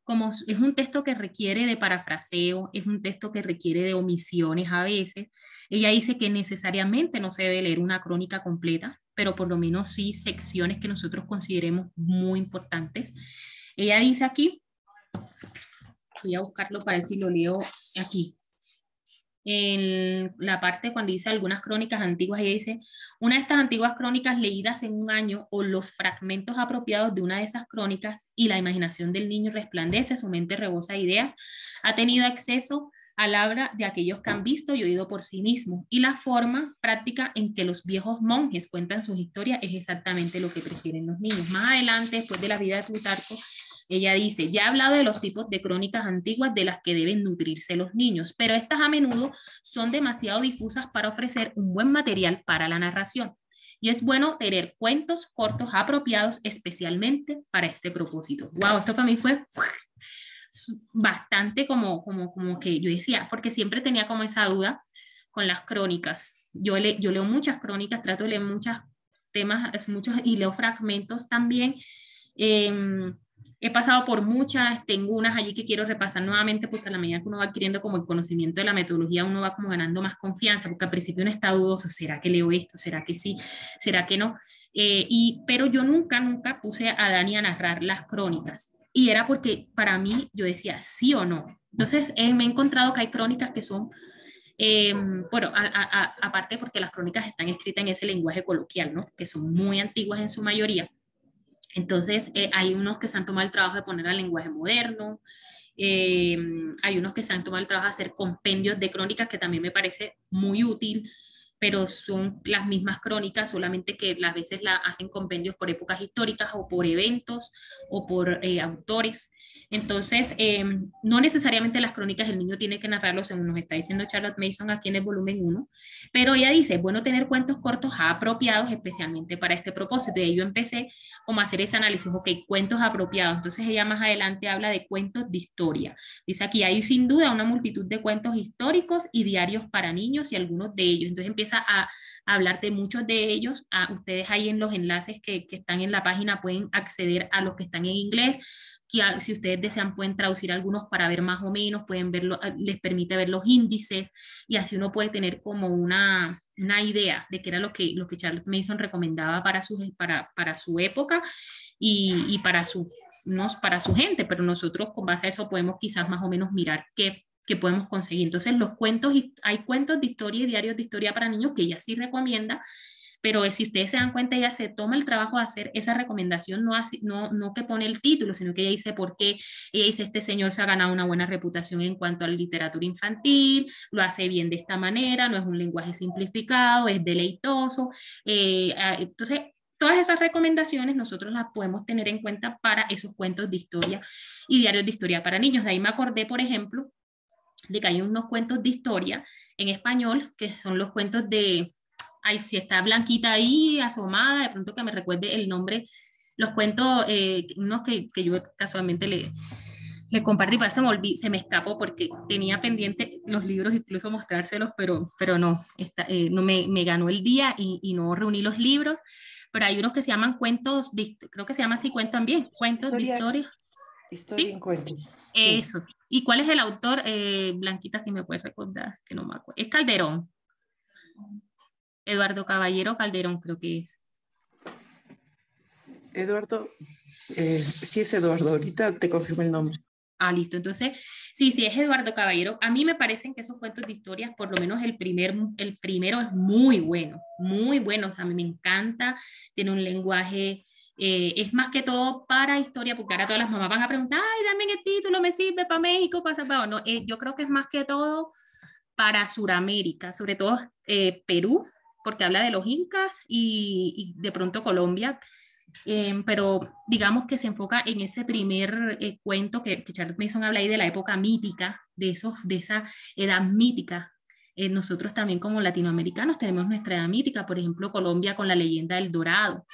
A: como es un texto que requiere de parafraseo, es un texto que requiere de omisiones a veces, ella dice que necesariamente no se debe leer una crónica completa, pero por lo menos sí secciones que nosotros consideremos muy importantes. Ella dice aquí, voy a buscarlo para ver si lo leo aquí en la parte cuando dice algunas crónicas antiguas, y dice, una de estas antiguas crónicas leídas en un año o los fragmentos apropiados de una de esas crónicas y la imaginación del niño resplandece, su mente rebosa ideas, ha tenido acceso al habla de aquellos que han visto y oído por sí mismo y la forma práctica en que los viejos monjes cuentan sus historias es exactamente lo que prefieren los niños. Más adelante, después de la vida de Plutarco, ella dice, ya he hablado de los tipos de crónicas antiguas de las que deben nutrirse los niños, pero estas a menudo son demasiado difusas para ofrecer un buen material para la narración. Y es bueno tener cuentos cortos apropiados especialmente para este propósito. Wow, esto para mí fue bastante como, como, como que yo decía, porque siempre tenía como esa duda con las crónicas. Yo, le, yo leo muchas crónicas, trato de leer muchos temas, muchos, y leo fragmentos también. Em, He pasado por muchas, tengo unas allí que quiero repasar nuevamente porque a la medida que uno va adquiriendo como el conocimiento de la metodología, uno va como ganando más confianza, porque al principio uno está dudoso, ¿será que leo esto? ¿Será que sí? ¿Será que no? Eh, y, pero yo nunca, nunca puse a Dani a narrar las crónicas. Y era porque para mí yo decía sí o no. Entonces eh, me he encontrado que hay crónicas que son eh, bueno, aparte porque las crónicas están escritas en ese lenguaje coloquial, ¿no? Que son muy antiguas en su mayoría. Entonces, eh, hay unos que se han tomado el trabajo de poner al lenguaje moderno, eh, hay unos que se han tomado el trabajo de hacer compendios de crónicas, que también me parece muy útil, pero son las mismas crónicas, solamente que las veces la hacen compendios por épocas históricas o por eventos o por eh, autores. Entonces, em, no necesariamente las crónicas el niño tiene que narrarlos según nos está diciendo Charlotte Mason aquí en el volumen 1, pero ella dice, bueno tener cuentos cortos apropiados especialmente para este propósito. Y yo empecé como a hacer ese análisis, ok, cuentos apropiados. Entonces ella más adelante habla de cuentos de historia. Dice aquí, hay sin duda una multitud de cuentos históricos y diarios para niños y algunos de ellos. Entonces empieza a, hablar de muchos de ellos. A, ah, ustedes ahí en los enlaces que están en la página pueden acceder a los que están en inglés que si ustedes desean pueden traducir algunos para ver más o menos, pueden verlo, ah, les permite ver los índices y así uno puede tener como una, una idea de qué era lo que, lo que Charles Mason recomendaba para su, para, para su época y, y para, su, no, para su gente, pero nosotros con base a eso podemos quizás más o menos mirar qué, podemos conseguir. Entonces, los cuentos, hay cuentos de historia y diarios de historia para niños que ella sí recomienda pero si ustedes se dan cuenta, ella se toma el trabajo de hacer esa recomendación, no, no, no que pone el título, sino que ella dice por qué, ella dice, este señor se ha ganado una buena reputación en cuanto a la literatura infantil, lo hace bien de esta manera, no es un lenguaje simplificado, es deleitoso. Eh, ah, entonces, todas esas recomendaciones nosotros las podemos tener en cuenta para esos cuentos de historia y diarios de historia para niños. De ahí me acordé, por ejemplo, de que hay unos cuentos de historia en español, que son los cuentos de ay, si está Blanquita ahí, asomada, de pronto que me recuerde el nombre, los cuentos, eh, unos que, que, yo casualmente le, le compartí, pero se me, se me escapó porque tenía pendiente los libros, incluso mostrárselos, pero, pero no, eh, no me, me, ganó el día y, y, no reuní los libros, pero hay unos que se llaman cuentos, creo que se llaman así, cuentan bien, cuentos historias. cuentos. Eso. ¿Y cuál es el autor? Eh, blanquita, si me puedes recordar, que no me acuerdo. Es Calderón. Eduardo Caballero Calderón, creo que es.
B: Eduardo, si eh, sí es Eduardo, ahorita te confirmo el nombre. Ah, listo. Entonces,
A: sí, sí, es Eduardo Caballero. A mí me parecen que esos cuentos de historias, por lo menos el, primer, el primero es muy bueno, muy bueno. O sea, a mí me encanta, tiene un lenguaje, eh, es más que todo para historia, porque ahora todas las mamás van a preguntar, ay, dame el título, me sirve para México, para No, eh, yo creo que es más que todo para Sudamérica, sobre todo Perú, porque habla de los incas y, de pronto Colombia, em, pero digamos que se enfoca en ese primer eh, cuento que, que, Charles Mason habla ahí de la época mítica, de, esos, de esa edad mítica. Eh, nosotros también como latinoamericanos tenemos nuestra edad mítica, por ejemplo Colombia con la leyenda del Dorado.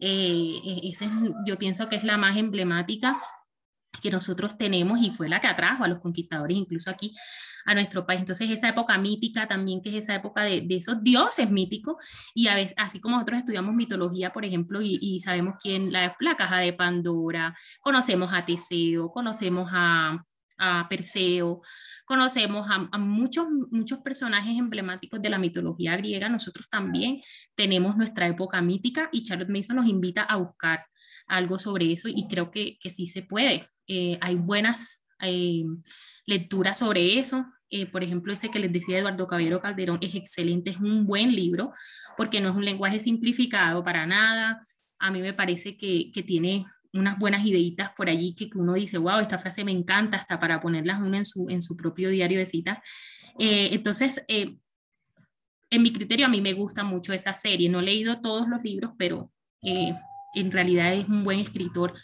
A: Eh, e, yo pienso que es la más emblemática que nosotros tenemos y fue la que atrajo a los conquistadores incluso aquí a nuestro país. Entonces esa época mítica también, que es esa época de, esos dioses míticos, y a veces, así como nosotros estudiamos mitología, por ejemplo, y, sabemos quién, la, la caja de Pandora, conocemos a Teseo, conocemos a, Perseo, conocemos a, muchos, muchos personajes emblemáticos de la mitología griega, nosotros también tenemos nuestra época mítica y Charlotte Mason nos invita a buscar algo sobre eso y creo que sí se puede. Eh, hay buenas lecturas sobre eso. Eh, por ejemplo, ese que les decía Eduardo Caballero Calderón es excelente, es un buen libro, porque no es un lenguaje simplificado para nada. A mí me parece que, tiene unas buenas ideitas por allí que, uno dice, wow, esta frase me encanta, hasta para ponerlas uno en su, en su propio diario de citas. Eh, entonces, en mi criterio, a mí me gusta mucho esa serie. No he leído todos los libros, pero en realidad es un buen escritor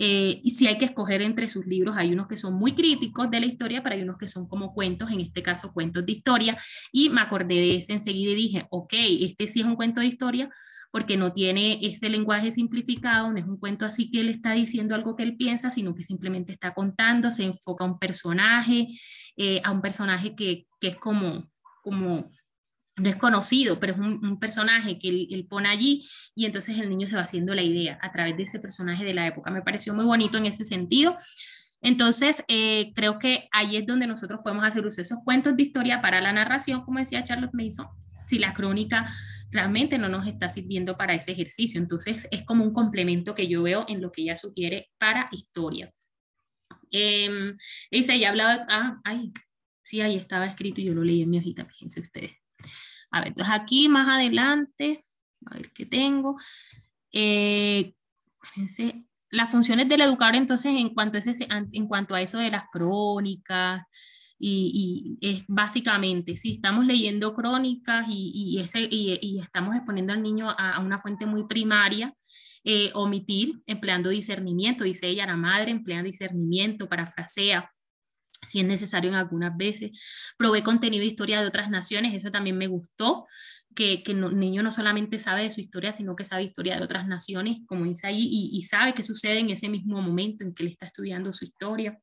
A: eh, y si hay que escoger entre sus libros, hay unos que son muy críticos de la historia, pero hay unos que son como cuentos, en este caso cuentos de historia. Y me acordé de ese enseguida y dije, ok, este sí es un cuento de historia porque no tiene ese lenguaje simplificado, no es un cuento así que él está diciendo algo que él piensa, sino que simplemente está contando, se enfoca a un personaje, eh, a un personaje que, que es como, como no es conocido, pero es un, personaje que él, pone allí y entonces el niño se va haciendo la idea a través de ese personaje de la época. Me pareció muy bonito en ese sentido. Entonces, eh, creo que ahí es donde nosotros podemos hacer uso de esos cuentos de historia para la narración, como decía Charlotte Mason, si la crónica realmente no nos está sirviendo para ese ejercicio. Entonces, es como un complemento que yo veo en lo que ella sugiere para historia. Em, dice, ella hablaba, ah, ay, sí, ahí estaba escrito y yo lo leí en mi hojita, fíjense ustedes. A ver, aquí más adelante, a ver qué tengo. Eh, las funciones del educador, entonces, en cuanto a, eso de las crónicas, y, es básicamente, si estamos leyendo crónicas y, estamos exponiendo al niño a, una fuente muy primaria, eh, omitir empleando discernimiento, dice ella, la madre empleando discernimiento, parafrasea, si es necesario en algunas veces. Probé contenido de historia de otras naciones, eso también me gustó, que, que el niño no solamente sabe de su historia, sino que sabe historia de otras naciones, como dice ahí, y, y sabe qué sucede en ese mismo momento en que le está estudiando su historia.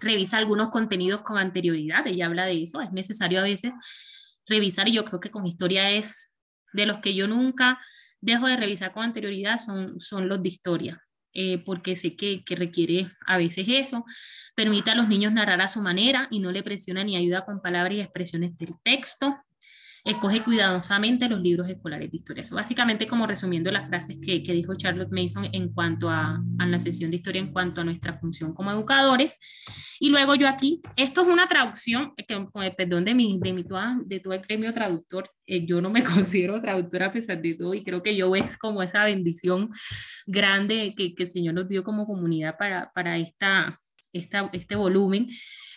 A: Revisa algunos contenidos con anterioridad, ella habla de eso, es necesario a veces revisar, y yo creo que con historia es de los que yo nunca dejo de revisar con anterioridad, son, son los de historia, eh, porque sé que, que, requiere a veces eso. Permita a los niños narrar a su manera y no le presiona ni ayuda con palabras y expresiones del texto. Escoge cuidadosamente los libros escolares de historia. Eso básicamente como resumiendo las frases que, que dijo Charlotte Mason en cuanto a, a, la sesión de historia, en cuanto a nuestra función como educadores. Y luego yo aquí, esto es una traducción, eh, perdón de mi, de mi de todo el premio traductor, eh, yo no me [laughs] considero traductora a pesar de todo y creo que yo es como esa bendición grande que, que el Señor nos dio como comunidad para, para esta, esta, este volumen.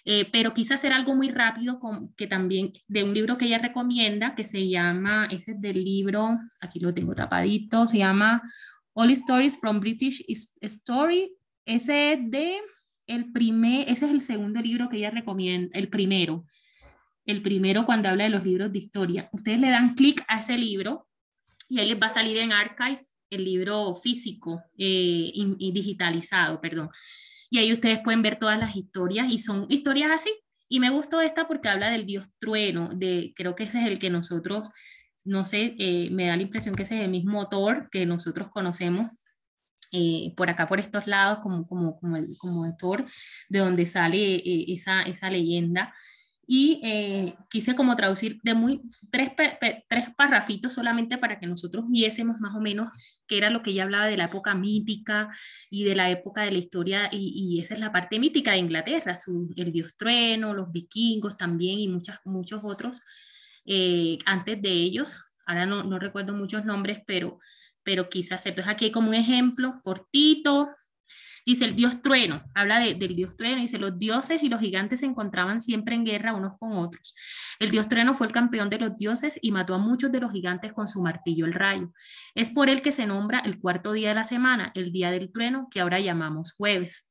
A: Eh, pero quise hacer algo muy rápido con, que también de un libro que ella recomienda, que se llama, ese es del libro, aquí lo tengo tapadito, se llama All Stories from British Story. Ese es de el primer, ese es el segundo libro que ella recomienda, el primero. El primero cuando habla de los libros de historia. Ustedes le dan clic a ese libro y ahí les va a salir en archive el libro físico eh, y digitalizado, perdón y ahí ustedes pueden ver todas las historias y son historias así. Y me gustó esta porque habla del dios trueno, de creo que ese es el que nosotros, no sé, eh, me da la impresión que ese es el mismo Thor que nosotros conocemos eh, por acá, por estos lados, como, como, como, el, como Thor, de donde sale eh, esa, esa leyenda y quise como traducir de muy tres, tres parrafitos solamente para que nosotros viésemos más o menos que era lo que ya hablaba de la época mítica y de la época de la historia, y, esa es la parte mítica de Inglaterra, su, el dios trueno, los vikingos también y muchas, muchos otros eh, antes de ellos. Ahora no, no recuerdo muchos nombres, pero, pero quizás, entonces aquí hay como un ejemplo cortito Dice el dios trueno, habla del dios trueno, dice los dioses y los gigantes se encontraban siempre en guerra unos con otros. El dios trueno fue el campeón de los dioses y mató a muchos de los gigantes con su martillo el rayo. Es por él que se nombra el cuarto día de la semana, el día del trueno, que ahora llamamos jueves.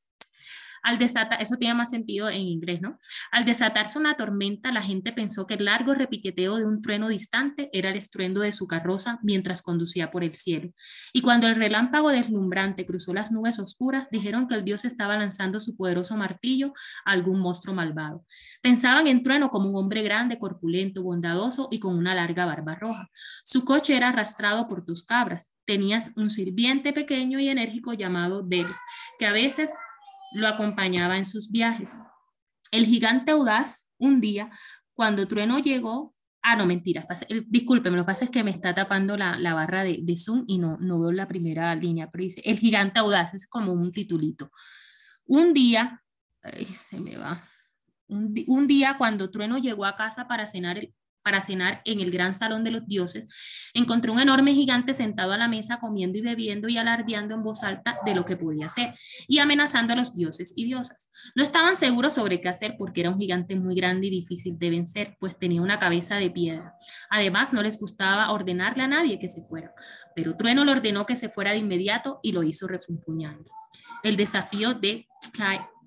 A: Al desatar, eso tiene más sentido en inglés, ¿no? Al desatarse una tormenta, la gente pensó que el largo repiqueteo de un trueno distante era el estruendo de su carroza mientras conducía por el cielo. Y cuando el relámpago deslumbrante cruzó las nubes oscuras, dijeron que el dios estaba lanzando su poderoso martillo a algún monstruo malvado. Pensaban en trueno como un hombre grande, corpulento, bondadoso y con una larga barba roja. Su coche era arrastrado por tus cabras. Tenías un sirviente pequeño y enérgico llamado Del, que a veces lo acompañaba en sus viajes. El gigante audaz, un día, cuando Trueno llegó, ah, no, mentiras, Discúlpeme, lo que pasa es que me está tapando la, barra de, Zoom y no, no veo la primera línea, pero dice, el gigante audaz es como un titulito. Un día, se me va, un día cuando Trueno llegó a casa para cenar, el para cenar en el gran salón de los dioses, encontró un enorme gigante sentado a la mesa comiendo y bebiendo y alardeando en voz alta de lo que podía hacer y amenazando a los dioses y diosas. No estaban seguros sobre qué hacer porque era un gigante muy grande y difícil de vencer, pues tenía una cabeza de piedra. Además, no les gustaba ordenarle a nadie que se fuera, pero Trueno le ordenó que se fuera de inmediato y lo hizo refunfuñando. El desafío de,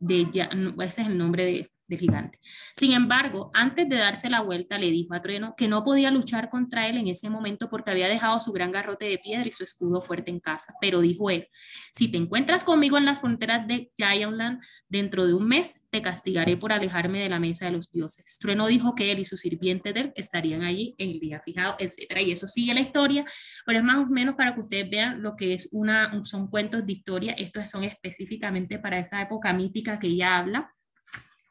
A: ese es el nombre de, de gigante. Sin embargo, antes de darse la vuelta, le dijo a Trueno que no podía luchar contra él en ese momento porque había dejado su gran garrote de piedra y su escudo fuerte en casa. Pero dijo él, si te encuentras conmigo en las fronteras de Giantland dentro de un mes, te castigaré por alejarme de la mesa de los dioses. Trueno dijo que él y su sirviente de estarían allí en el día fijado, etcétera. Y eso sigue la historia, pero es más o menos para que ustedes vean lo que es una, son cuentos de historia. Estos son específicamente para esa época mítica que ella habla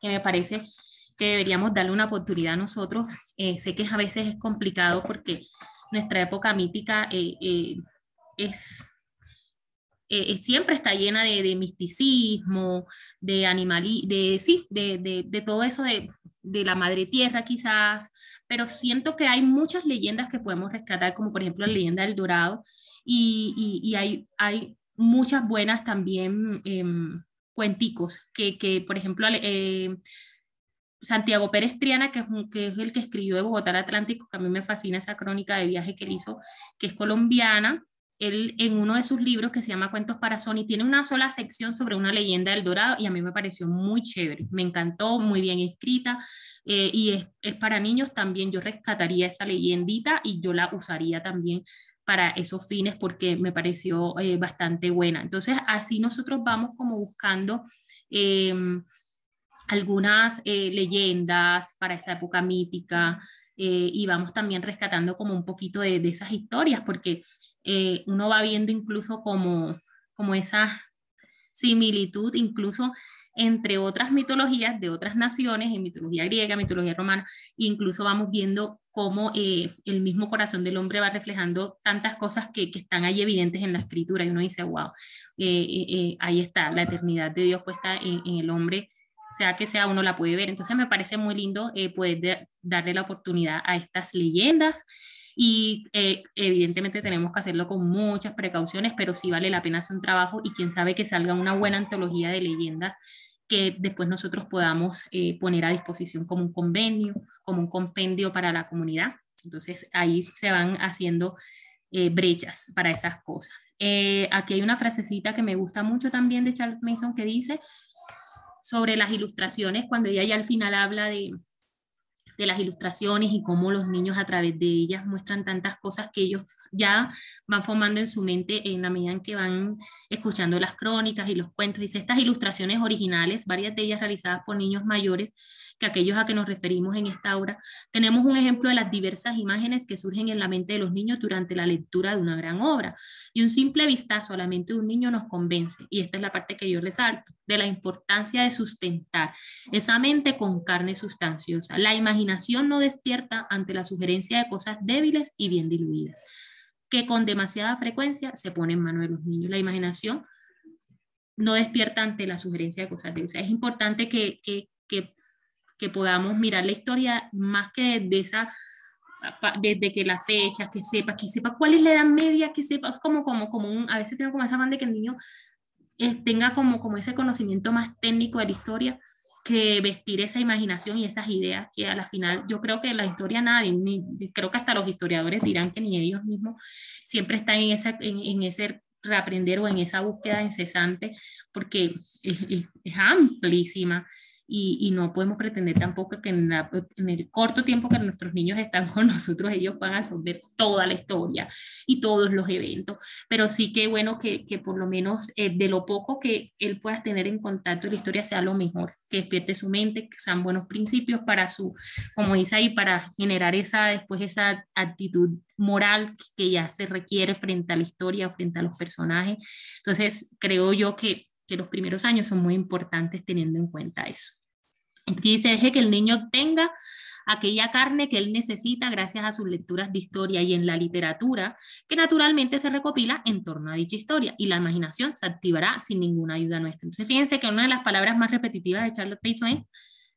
A: que me parece que deberíamos darle una oportunidad a nosotros. Eh, sé que a veces es complicado porque nuestra época mítica eh, eh, es, siempre está llena de, misticismo, de animalismo, de, sí, de, de, todo eso de, de la madre tierra quizás, pero siento que hay muchas leyendas que podemos rescatar, como por ejemplo la leyenda del Dorado, y, y, y hay, hay muchas buenas también em, cuenticos que, que por ejemplo, eh, Santiago Pérez Triana, que es, que es el que escribió de Bogotá Atlántico, que a mí me fascina esa crónica de viaje que él hizo, que es colombiana, él en uno de sus libros que se llama Cuentos para Sony tiene una sola sección sobre una leyenda del Dorado y a mí me pareció muy chévere, me encantó, muy bien escrita eh, y es, es, para niños también, yo rescataría esa leyendita y yo la usaría también para esos fines porque me pareció eh, bastante buena. Entonces, así nosotros vamos como buscando em, algunas eh, leyendas para esa época mítica eh, y vamos también rescatando como un poquito de, esas historias porque uno va viendo incluso como, como esa similitud incluso entre otras mitologías de otras naciones, en mitología griega, mitología romana, incluso vamos viendo cómo eh, el mismo corazón del hombre va reflejando tantas cosas que, están ahí evidentes en la escritura y uno dice, wow, eh, eh, ahí está, la eternidad de Dios puesta en, el hombre, sea que sea, uno la puede ver. Entonces me parece muy lindo poder darle la oportunidad a estas leyendas y eh, evidentemente tenemos que hacerlo con muchas precauciones, pero sí vale la pena hacer un trabajo y quién sabe que salga una buena antología de leyendas que después nosotros podamos eh, poner a disposición como un convenio, como un compendio para la comunidad. Entonces ahí se van haciendo eh, brechas para esas cosas. aquí hay una frasecita que me gusta mucho también de Charles Mason que dice sobre las ilustraciones, cuando ella ya al final habla de, de las ilustraciones y cómo los niños a través de ellas muestran tantas cosas que ellos ya van formando en su mente en la medida en que van escuchando las crónicas y los cuentos. Dice, estas ilustraciones originales, varias de ellas realizadas por niños mayores, que aquellos a que nos referimos en esta obra, tenemos un ejemplo de las diversas imágenes que surgen en la mente de los niños durante la lectura de una gran obra. Y un simple vistazo a la mente de un niño nos convence, y esta es la parte que yo resalto, de la importancia de sustentar esa mente con carne sustanciosa. La imaginación no despierta ante la sugerencia de cosas débiles y bien diluidas que con demasiada frecuencia se pone en manos de los niños. La imaginación no despierta ante la sugerencia de cosas débiles Es importante que, que, que podamos mirar la historia más que desde esa desde que la fecha, que sepa, que sepa cuál es la edad media, que sepa, como, como, como un, a veces tengo como esa banda de que el niño eh, tenga como, como ese conocimiento más técnico de la historia, que vestir esa imaginación y esas ideas que a la final yo creo que la historia nadie, creo que hasta los historiadores dirán que ni ellos mismos siempre están en, esa, en, ese reaprender o en esa búsqueda incesante porque es amplísima y, no podemos pretender tampoco que en, el corto tiempo que nuestros niños están [laughs] con nosotros, ellos van a absorber toda la historia y todos los eventos. Pero sí que bueno que, que por lo menos eh, de lo poco que él pueda tener en contacto la historia sea lo mejor, que despierte su mente, que sean buenos principios para su, como dice ahí, para generar esa, después esa actitud moral que ya se requiere frente a la historia, frente a los personajes. Entonces, creo yo que que los primeros años son muy importantes teniendo en cuenta eso. Aquí dice, deje que el niño tenga aquella carne que él necesita gracias a sus lecturas de historia y en la literatura, que naturalmente se recopila en torno a dicha historia y la imaginación se activará sin ninguna ayuda nuestra. Entonces, fíjense que una de las palabras más repetitivas de Charlotte Mason es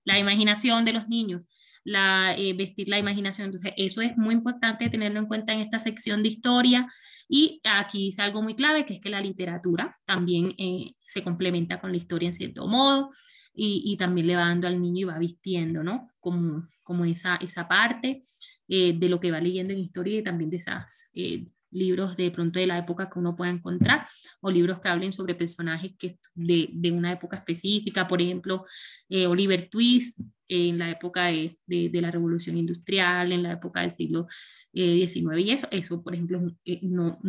A: la imaginación de los niños, la, eh, vestir la imaginación. Entonces, eso es muy importante tenerlo en cuenta en esta sección de historia y aquí es algo muy clave, que es que la literatura también eh, se complementa con la historia en cierto modo y, también le va dando al niño y va vistiendo, ¿no? Como, como esa, esa parte eh, de lo que va leyendo en historia y también de esas eh, libros de pronto de la época que uno pueda encontrar o libros que hablen sobre personajes que de, una época específica, por ejemplo, eh, Oliver Twist en la época de, la revolución industrial, en la época del siglo XIX eh, y eso, eso por ejemplo, eh, no,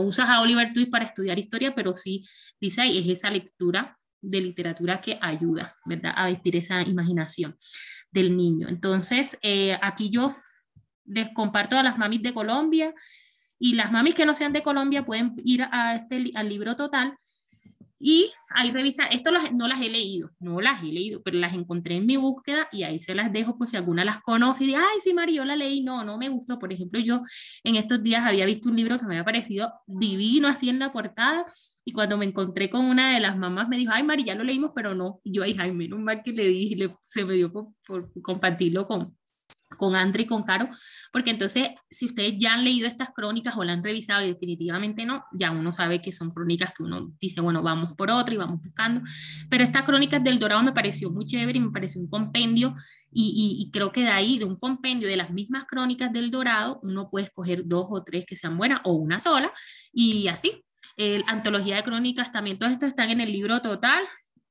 A: usas a Oliver Twist para estudiar historia, pero sí, dice ahí, es esa lectura de literatura que ayuda, ¿verdad? A vestir esa imaginación del niño. Entonces, aquí yo les comparto a las mamis de Colombia y las mamis que no sean de Colombia pueden ir a este, al libro total y ahí revisar, esto no las he leído, no las he leído, pero las encontré en mi búsqueda y ahí se las dejo por si alguna las conoce y dice, ay, sí, Mari, yo la leí, no, no me gustó. Por ejemplo, yo en estos días había visto un libro que me había parecido divino así en la portada y cuando me encontré con una de las mamás me dijo, ay, Mari, ya lo leímos, pero no. Y yo, ay, ay, menos mal que le dije, se me dio por compartirlo con, con André y con Caro, porque entonces si ustedes ya han leído estas crónicas o la han revisado y definitivamente no, ya uno sabe que son crónicas que uno dice, bueno, vamos por otra y vamos buscando, pero estas crónicas del Dorado me pareció muy chévere y me pareció un compendio y, creo que de ahí, de un compendio de las mismas crónicas del Dorado, uno puede escoger dos o tres que sean buenas o una sola y así. El, antología de crónicas también, todos estos están en el libro total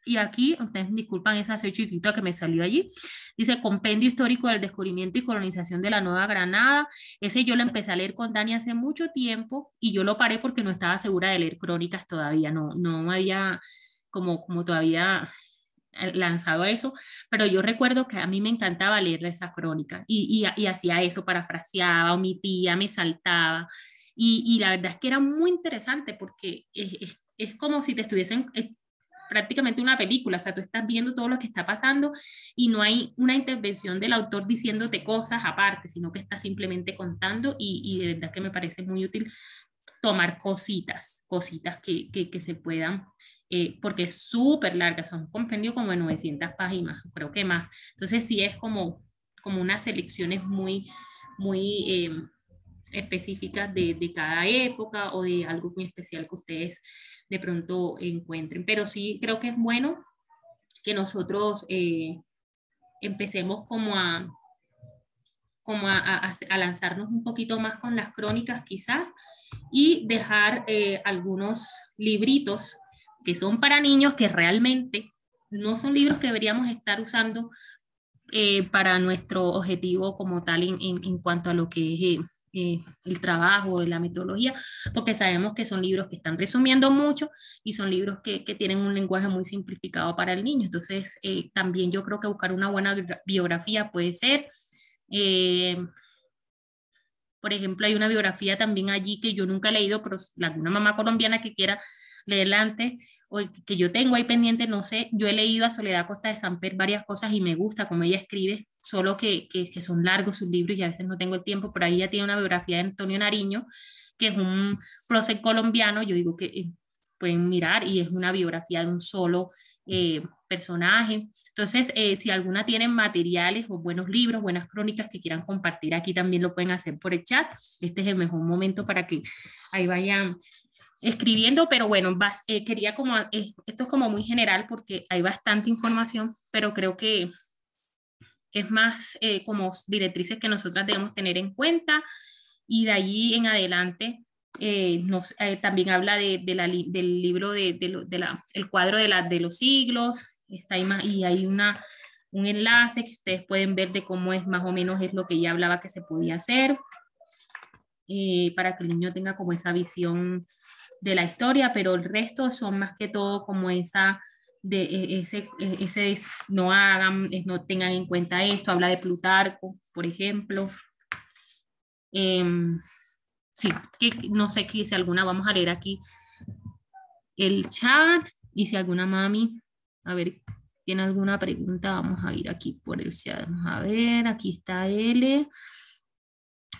A: y aquí, ustedes disculpan esa soy chiquita que me salió allí, dice Compendio Histórico del Descubrimiento y Colonización de la Nueva Granada, ese yo lo empecé a leer con Dani hace mucho tiempo y yo lo paré porque no estaba segura de leer crónicas todavía, no, no había como, como todavía eh, lanzado eso, pero yo recuerdo que a mí me encantaba leer esas crónicas y, y, y hacía eso, parafraseaba, omitía, me saltaba y, y, la verdad es que era muy interesante porque es, es, es como si te estuviesen eh, prácticamente una película, o sea, tú estás viendo todo lo que está pasando y no hay una intervención del autor diciéndote cosas aparte, sino que está simplemente contando y, de verdad que me parece muy útil tomar cositas, cositas que, que, se puedan, eh, porque es súper larga, son un compendio como de 900 páginas, creo que más. Entonces sí es como, como unas selecciones muy, muy... Eh, específicas de, de, cada época o de algo muy especial que ustedes de pronto encuentren. Pero sí creo que es bueno que nosotros eh, empecemos como a como a, lanzarnos un poquito más con las crónicas quizás y dejar eh, algunos libritos que son para niños que realmente no son libros que deberíamos estar usando eh, para nuestro objetivo como tal en, en, en, cuanto a lo que es eh, el trabajo, de la metodología, porque sabemos que son libros que están resumiendo mucho y son libros que, tienen un lenguaje muy simplificado para el niño. Entonces, eh, también yo creo que buscar una buena biografía puede ser. Eh, por ejemplo, hay una biografía también allí que yo nunca he leído, pero alguna mamá colombiana que quiera leerla antes o que yo tengo ahí pendiente, no sé, yo he leído a Soledad Costa de Samper varias cosas y me gusta cómo ella escribe solo que, que, son largos sus libros y a veces no tengo el tiempo, por ahí ya tiene una biografía de Antonio Nariño, que es un prócer colombiano, yo digo que eh, pueden mirar y es una biografía de un solo eh, personaje. Entonces, eh, si alguna tienen materiales o buenos libros, buenas crónicas que quieran compartir aquí, también lo pueden hacer por el chat. Este es el mejor momento para que ahí vayan escribiendo, pero bueno, quería como, esto es como muy general porque hay bastante información, pero creo que que es más eh, como directrices que nosotras debemos tener en cuenta y de allí en adelante eh, nos, eh, también habla de, la, del libro de, el cuadro de, los siglos está y hay una, un enlace que ustedes pueden ver de cómo es más o menos es lo que ya hablaba que se podía hacer para que el niño tenga como esa visión de la historia, pero el resto son más que todo como esa de e, ese, e, ese es, no hagan, no tengan en cuenta esto, habla de Plutarco, por ejemplo. Em, sí, que, no sé qué si alguna, vamos a leer aquí el chat y si alguna mami, a ver, tiene alguna pregunta, vamos a ir aquí por el chat, vamos a ver, aquí está L.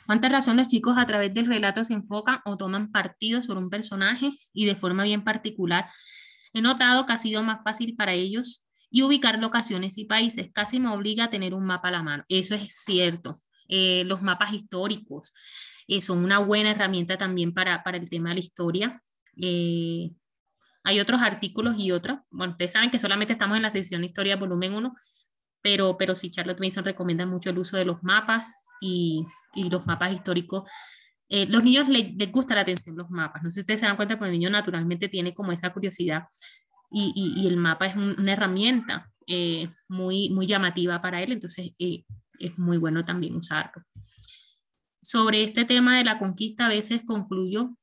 A: ¿Cuántas razones los chicos a través del relato se enfocan o toman partido sobre un personaje y de forma bien particular He notado que ha sido más fácil para ellos y ubicar locaciones y países. Casi me obliga a tener un mapa a la mano. Eso es cierto. Eh, los mapas históricos eh, son una buena herramienta también para, el tema de la historia. Eh, hay otros artículos y otros, Bueno, ustedes saben que solamente estamos en la sesión de Historia Volumen 1, pero, pero sí, Charlotte Mason recomienda mucho el uso de los mapas y, y los mapas históricos eh, los niños les, gusta la atención los mapas. No sé si ustedes se dan cuenta, pero el niño naturalmente tiene como esa curiosidad y, el mapa es una herramienta eh, muy, muy llamativa para él, entonces eh, es muy bueno también usarlo. Sobre este tema de la conquista, a veces concluyo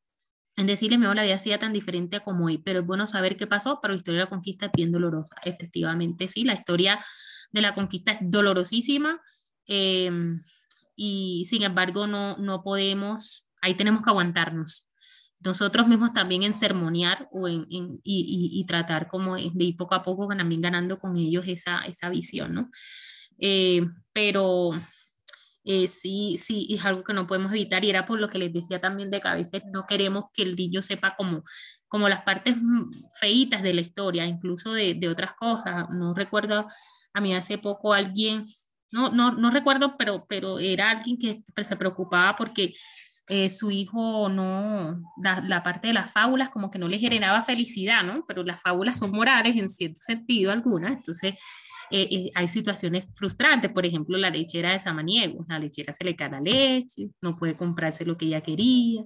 A: en decirles, mejor la vida sea tan diferente como hoy, pero es bueno saber qué pasó, pero la historia de la conquista es bien dolorosa. Efectivamente, sí, la historia de la conquista es dolorosísima y sin embargo no, no podemos, ahí tenemos que aguantarnos. Nosotros mismos también en sermonear o en, y, tratar como de ir poco a poco también ganando con ellos esa, esa visión, ¿no? Eh, pero eh, sí, sí, es algo que no podemos evitar y era por lo que les decía también de que a veces no queremos que el niño sepa como, como las partes feitas de la historia, incluso de, de otras cosas. No recuerdo, a mí hace poco alguien no, no, no recuerdo, pero, pero era alguien que se preocupaba porque eh, su hijo no, la, parte de las fábulas como que no le generaba felicidad, ¿no? Pero las fábulas son morales en cierto sentido algunas, entonces eh, eh, hay situaciones frustrantes, por ejemplo, la lechera de Samaniego, la lechera se le cae la leche, no puede comprarse lo que ella quería,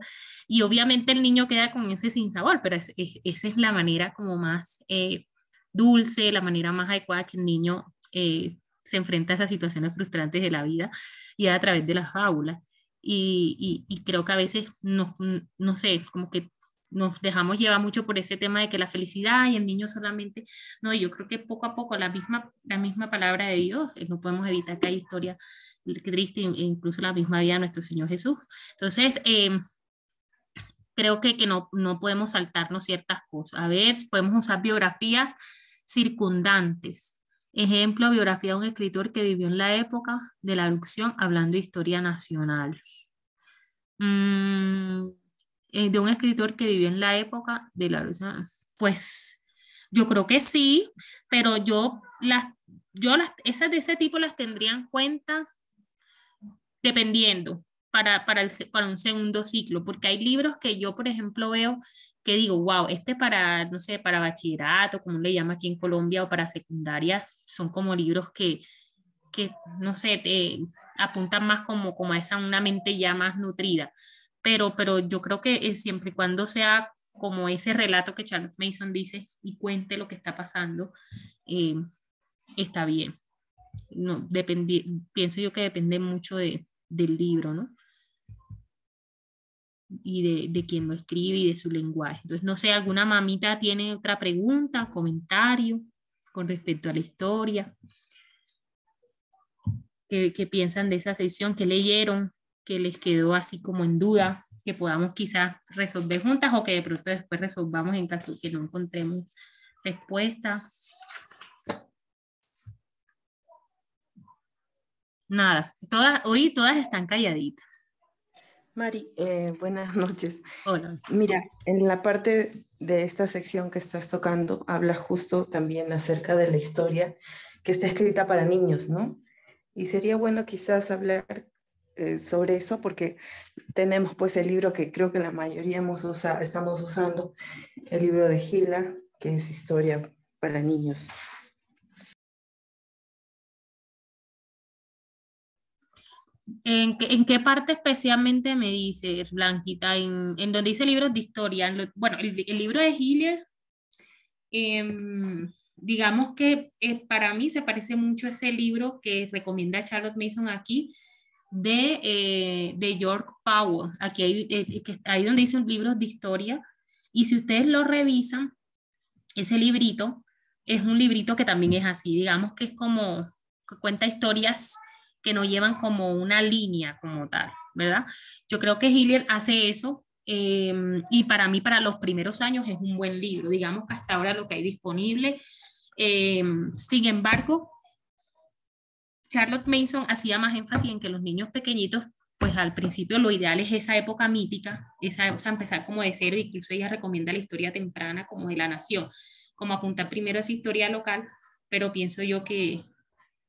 A: y obviamente el niño queda con ese sinsabor, pero esa es la manera como más dulce, la manera más adecuada que el niño se enfrenta a esas situaciones frustrantes de la vida y a través de las fábula. Y, creo que a veces, no, no sé, como que nos dejamos llevar mucho por ese tema de que la felicidad y el niño solamente, no, yo creo que poco a poco la misma, la misma palabra de Dios, eh, no podemos evitar que haya historia triste, e incluso la misma vida de nuestro Señor Jesús. Entonces, em, creo que, no, no podemos saltarnos ciertas cosas. A ver, podemos usar biografías circundantes, Ejemplo, biografía de un escritor que vivió en la época de la erupción, hablando de historia nacional. Mm, eh, de un escritor que vivió en la época de la erupción. Pues yo creo que sí, pero yo las, yo las, esas de ese tipo las tendría en cuenta dependiendo para, para, para un segundo ciclo, porque hay libros que yo, por ejemplo, veo que digo, wow, este para, no sé, para bachillerato, como le llama aquí en Colombia, o para secundaria, son como libros que, no sé, te apuntan más como, como a esa, una mente ya más nutrida. Pero, pero yo creo que eh, siempre y cuando sea como ese relato que Charles Mason dice y cuente lo que está pasando, eh, está bien. No, depende, pienso yo que depende mucho del libro, ¿no? y de, de quien lo escribe y de su lenguaje. Entonces, no sé, ¿alguna mamita tiene otra pregunta, comentario con respecto a la historia? ¿Qué, piensan de esa sesión? que leyeron? ¿Qué les quedó así como en duda? Que podamos quizás resolver juntas o que de pronto después resolvamos en caso que no encontremos respuesta. Nada, todas, hoy todas
B: están calladitas. Mari, eh, buenas [laughs] noches. Hola. Mira, en la parte de esta sección que estás tocando, habla justo también acerca de la historia que está escrita para niños, ¿no? Y sería bueno quizás hablar eh, sobre eso porque tenemos pues el libro que creo que la mayoría hemos estamos usando, el libro de Gila, que es historia para niños.
A: ¿En, qué parte especialmente me dices, Blanquita? En, donde dice libros de historia. bueno, el, libro de Hillier, em, digamos que eh, para mí se parece mucho a ese libro que recomienda Charlotte Mason aquí, de, eh, york de George Powell. Aquí hay, eh, ahí donde dice libros de historia. Y si ustedes lo revisan, ese librito es un librito que también es así, digamos que es como que cuenta historias que no llevan como una línea como tal, ¿verdad? Yo creo que Hillier hace eso em, y para mí, para los primeros años, es un buen libro, digamos que hasta ahora lo que hay disponible. Em, sin embargo, Charlotte Mason hacía más énfasis en que los niños pequeñitos, pues al principio lo ideal es esa época mítica, esa, o sea, empezar como de cero, incluso ella recomienda la historia temprana como de la nación, como apuntar primero a esa historia local, pero pienso yo que,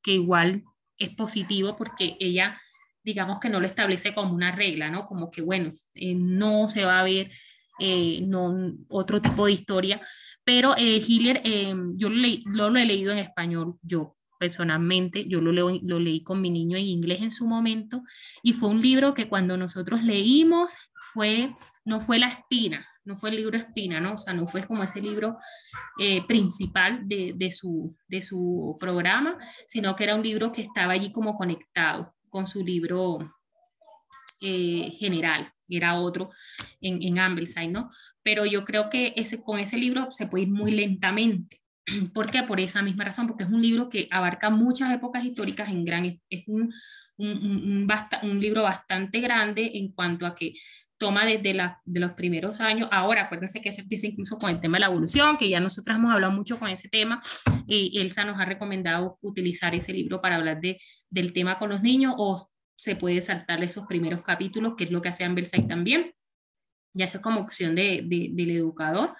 A: que igual es positivo porque ella, digamos que no lo establece como una regla, ¿no? Como que, bueno, eh, no se va a ver eh, no, otro tipo de historia, pero eh, Hiller, yo lo, he leído en español, yo personalmente, yo lo, lo leí con mi niño en inglés en su momento, y fue un libro que cuando nosotros leímos fue, no fue la espina, no fue el libro espina, ¿no? O sea, no fue como ese libro eh, principal de, de, su, de su programa, sino que era un libro que estaba allí como conectado con su libro eh, general, era otro en, en Ambleside, ¿no? Pero yo creo que ese, con ese libro se puede ir muy lentamente [clears throat] ¿Por qué? Por esa misma razón, porque es un libro que abarca muchas épocas históricas en gran... Es un, un, un, un libro bastante grande en cuanto a que toma desde la, de los primeros años. Ahora, acuérdense que se empieza incluso con el tema de la evolución, que ya nosotras hemos hablado mucho con ese tema. y Elsa nos ha recomendado utilizar ese libro para hablar de, del tema con los niños o se puede saltar esos primeros capítulos, que es lo que hace Amberside también. Ya eso es como opción de, del educador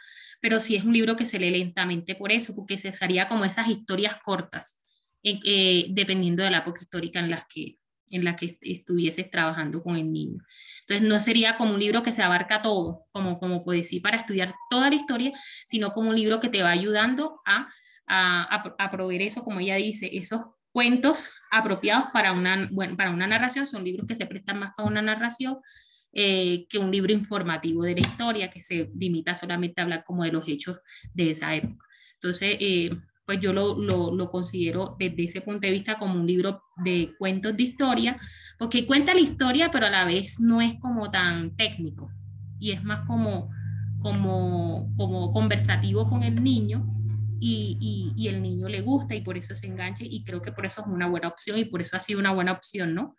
A: pero sí es un libro que se lee lentamente por eso, porque se usaría como esas historias cortas, eh, dependiendo de la época histórica en la que, en la que estuvieses trabajando con el niño. Entonces, no sería como un libro que se abarca todo, como, como puede decir, para estudiar toda la historia, sino como un libro que te va ayudando a, a proveer eso, como ella dice, esos cuentos apropiados para una, bueno, para una narración, son libros que se prestan más para una narración, eh, que un libro informativo de la historia que se limita solamente a hablar como de los hechos de esa época. Entonces, eh, pues yo lo, lo, considero desde ese punto de vista como un libro de cuentos de historia, porque cuenta la historia, pero a la vez no es como tan técnico y es más como, como, como conversativo con el niño. Y, y, y, el niño le gusta y por eso se engancha y creo que por eso es una buena opción y por eso ha sido una buena opción, ¿no?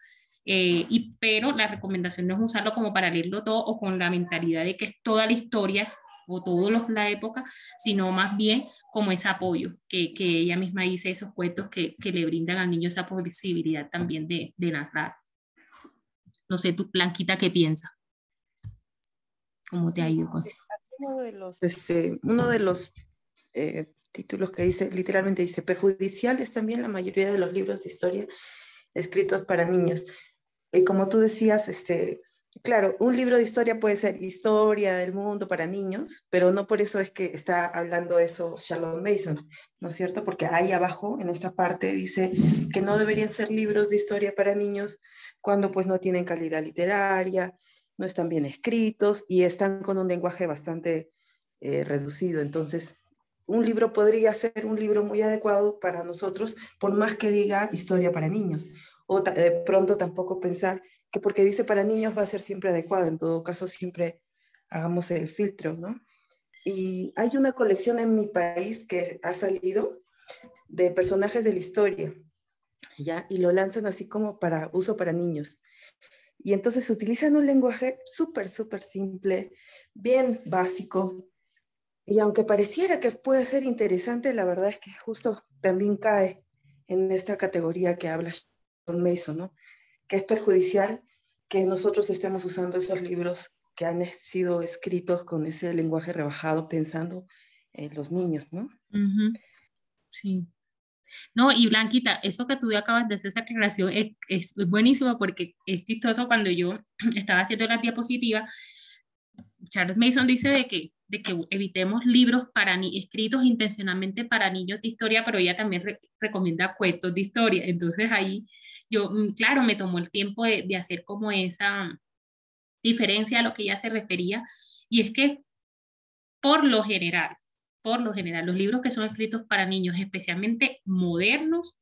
A: Eh, y, pero la recomendación no es usarlo como para leerlo todo o con la mentalidad de que es toda la historia o toda la época, sino más bien como ese apoyo que, ella misma dice, esos cuentos que, le brindan al niño esa posibilidad también de, narrar. No sé, tu Blanquita, ¿qué piensas? ¿Cómo te ha ido con eso?
B: Uno de los, este, uno de los eh, títulos que dice, literalmente dice, perjudicial también la mayoría de los libros de historia escritos para niños. Y como tú decías, este, claro, un libro de historia puede ser historia del mundo para niños, pero no por eso es que está hablando eso Charlotte Mason, ¿no es cierto? Porque ahí abajo, en esta parte, dice que no deberían ser libros de historia para niños cuando pues no tienen calidad literaria, no están bien escritos y están con un lenguaje bastante eh, reducido. Entonces, un libro podría ser un libro muy adecuado para nosotros, por más que diga historia para niños, o de pronto tampoco pensar que porque dice para niños va a ser siempre adecuado, en todo caso siempre hagamos el filtro, ¿no? Y hay una colección en mi país que ha salido de personajes de la historia, ¿ya? Y lo lanzan así como para uso para niños. Y entonces utilizan un lenguaje súper, súper simple, bien básico. Y aunque pareciera que puede ser interesante, la verdad es que justo también cae en esta categoría que hablas Mason, ¿no? que es perjudicial que nosotros estemos usando esos libros que han sido escritos con ese lenguaje rebajado pensando en los niños, ¿no? Sí.
A: No, y Blanquita, eso que tú acabas de hacer, esa aclaración, es, es porque es chistoso cuando yo [clears throat] estaba haciendo la diapositiva Charles Mason dice de que, de que evitemos libros para ni escritos intencionalmente para niños de historia, pero ella también recomienda cuentos de historia. Entonces ahí yo, mm, claro, me tomó el tiempo de, hacer como esa diferencia a lo que ella se refería, y es que por lo general, por lo general, los libros que son escritos para niños, especialmente modernos,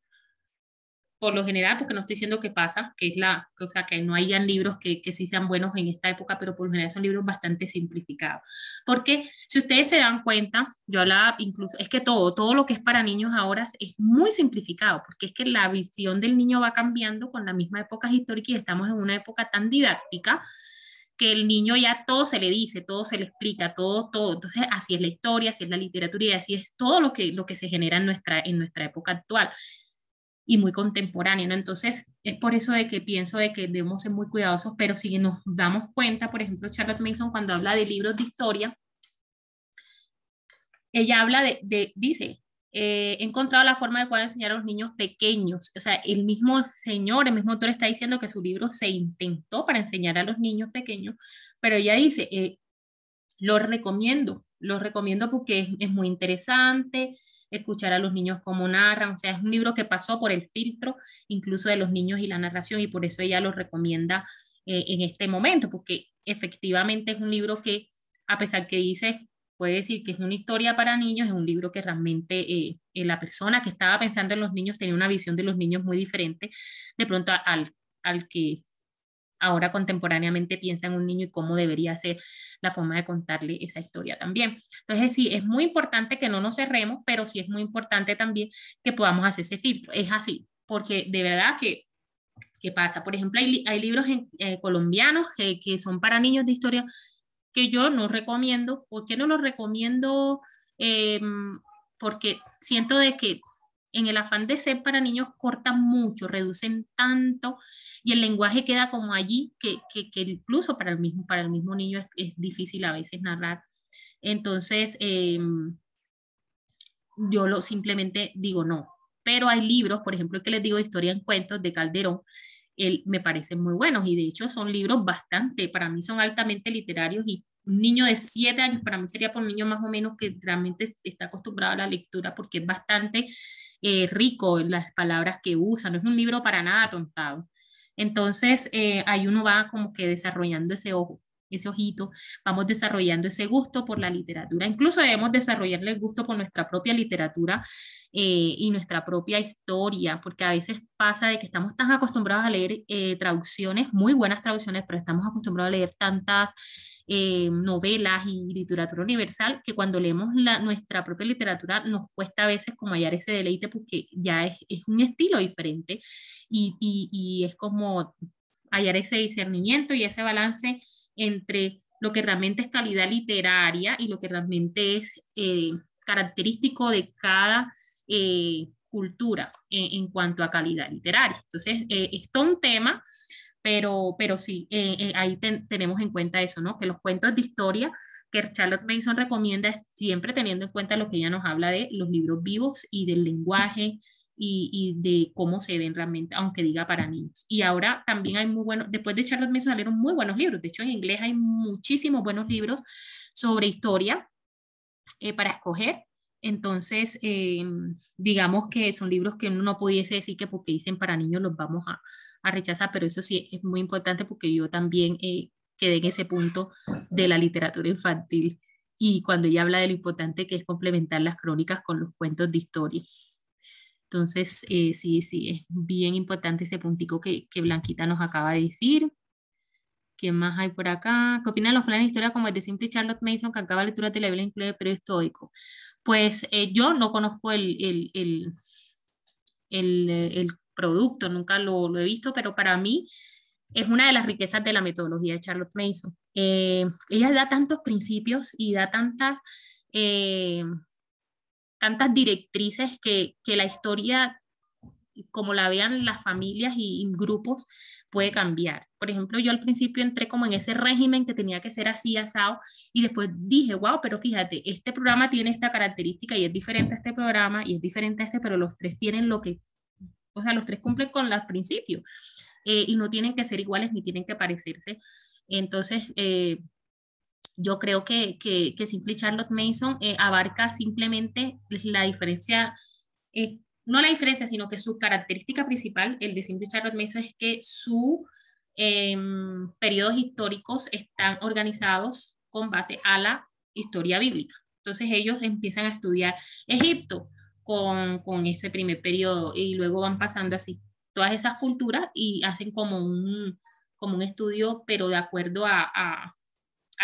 A: por lo general, porque no estoy diciendo qué pasa, que es la, o sea, que no hayan libros que, que sí sean buenos en esta época, pero por lo general son libros bastante simplificados. Porque si ustedes se dan cuenta, yo la incluso, es que todo, todo lo que es para niños ahora es muy simplificado, porque es que la visión del niño va cambiando con la misma época histórica y estamos en una época tan didáctica que el niño ya todo se le dice, todo se le explica, todo, todo. Entonces, así es la historia, así es la literatura y así es todo lo que, lo que se genera en nuestra, en nuestra época actual y muy contemporáneo, Entonces, es por eso de que pienso de que debemos ser muy cuidadosos, pero si nos damos cuenta, por ejemplo, Charlotte Mason cuando habla de libros de historia, ella habla de, dice, eh, he encontrado la forma de poder enseñar a los niños pequeños, o sea, el mismo señor, el mismo autor está diciendo que su libro se intentó para enseñar a los niños pequeños, pero ella dice, eh, lo recomiendo, lo recomiendo porque es, es muy interesante, escuchar a los niños cómo narran, o sea, es un libro que pasó por el filtro incluso de los niños y la narración y por eso ella lo recomienda eh, en este momento, porque efectivamente es un libro que, a pesar que dice, puede decir que es una historia para niños, es un libro que realmente eh, eh, la persona que estaba pensando en los niños tenía una visión de los niños muy diferente de pronto al, al que ahora contemporáneamente piensa en un niño y cómo debería ser la forma de contarle esa historia también. Entonces, sí, es muy importante que no nos cerremos, pero sí es muy importante también que podamos hacer ese filtro. Es así, porque de verdad que ¿Qué pasa? Por ejemplo, hay, libros eh, colombianos que, son para niños de historia que yo no recomiendo. ¿Por qué no los recomiendo? Em, porque siento de que en el afán de ser para niños cortan mucho, reducen tanto y el lenguaje queda como allí que, incluso para el mismo, para el mismo niño es, difícil a veces narrar. Entonces, em, yo lo simplemente digo no, pero hay libros, por ejemplo, que les digo Historia en Cuentos de Calderón, él, me parecen muy buenos y de hecho son libros bastante, para mí son altamente literarios y un niño de 7 años, para mí sería por un niño más o menos que realmente está acostumbrado a la lectura porque es bastante eh, rico en las palabras que usa, no es un libro para nada atontado. Entonces, eh, ahí uno va como que desarrollando ese ojo, ese ojito, vamos desarrollando ese gusto por la literatura. Incluso debemos desarrollarle el gusto por nuestra propia literatura eh, y nuestra propia historia, porque a veces pasa de que estamos tan acostumbrados a leer traducciones, muy buenas traducciones, pero estamos acostumbrados a leer tantas eh, novelas y literatura universal, que cuando leemos la, nuestra propia literatura nos cuesta a veces como hallar ese deleite porque ya es, un estilo diferente y, es como hallar ese discernimiento y ese balance entre lo que realmente es calidad literaria y lo que realmente es eh, característico de cada eh, cultura en, cuanto a calidad literaria. Entonces, eh, es un tema pero, pero sí, eh, eh, ahí tenemos en cuenta eso, ¿no? Que los cuentos de historia que Charlotte Mason recomienda siempre teniendo en cuenta lo que ella nos habla de los libros vivos y del lenguaje y, de cómo se ven realmente, aunque diga para niños. Y ahora también hay muy buenos, después de Charlotte Mason salieron muy buenos libros, de hecho en inglés hay muchísimos buenos libros sobre historia eh, para escoger. Entonces, digamos que son libros que uno no pudiese decir que porque dicen para niños los vamos a, a rechazar, pero eso sí es muy importante porque yo también eh, quedé en ese punto de la literatura infantil y cuando ella habla de lo importante que es complementar las crónicas con los cuentos de historia. Entonces, eh, sí, sí, es bien importante ese puntico que, que Blanquita nos acaba de decir. ¿Qué más hay por acá? ¿Qué opinan los planes de historia como el de Simple Charlotte Mason, que acaba lectura de la Biblia incluye periodo histórico? Pues eh, yo no conozco el, el, producto, nunca lo, he visto, pero para mí es una de las riquezas de la metodología de Charlotte Mason. Eh, ella da tantos principios y da tantas, eh, tantas directrices que, la historia, como la vean las familias y, y, grupos, puede cambiar. Por ejemplo, yo al principio entré como en ese régimen que tenía que ser así, asado, y después dije, wow, pero fíjate, este programa tiene esta característica y es diferente a este programa y es diferente a este, pero los tres tienen lo que o sea, los tres cumplen con los principios eh, y no tienen que ser iguales ni tienen que parecerse. Entonces, eh, yo creo que, que, Simple Charlotte Mason eh, abarca simplemente la diferencia, no la diferencia, sino que su característica principal, el de Simple Charlotte Mason, es que sus em, periodos históricos están organizados con base a la historia bíblica. Entonces ellos empiezan a estudiar Egipto, con, ese primer periodo y luego van pasando así todas esas culturas y hacen como un, como un estudio, pero de acuerdo a,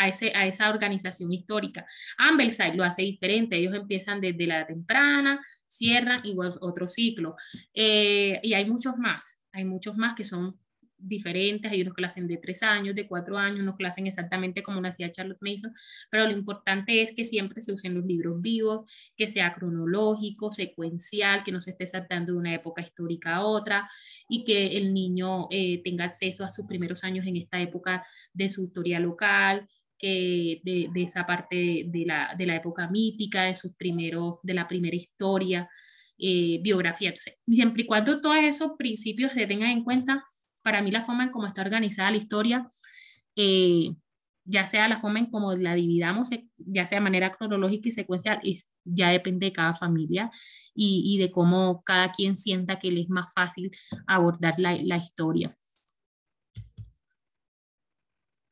A: ese, a esa organización histórica. Ambelside lo hace diferente, ellos empiezan desde la temprana, cierran igual otro ciclo. Eh, y hay muchos más, hay muchos más que son diferentes, hay unos que lo de tres años, de cuatro años, unos que exactamente como lo hacía Charlotte Mason, pero lo importante es que siempre se usen los libros vivos, que sea cronológico, secuencial, que no se esté saltando de una época histórica a otra y que el niño eh, tenga acceso a sus primeros años en esta época de su historia local, que de, esa parte de la, época mítica, de sus primeros, de la primera historia, eh, biografía. Entonces, siempre y cuando todos esos principios se tengan en cuenta, para mí la forma en cómo está organizada la historia, eh, ya sea la forma en cómo la dividamos, eh, ya sea de manera cronológica y secuencial, ya depende de cada familia y, de cómo cada quien sienta que le es más fácil abordar la, historia.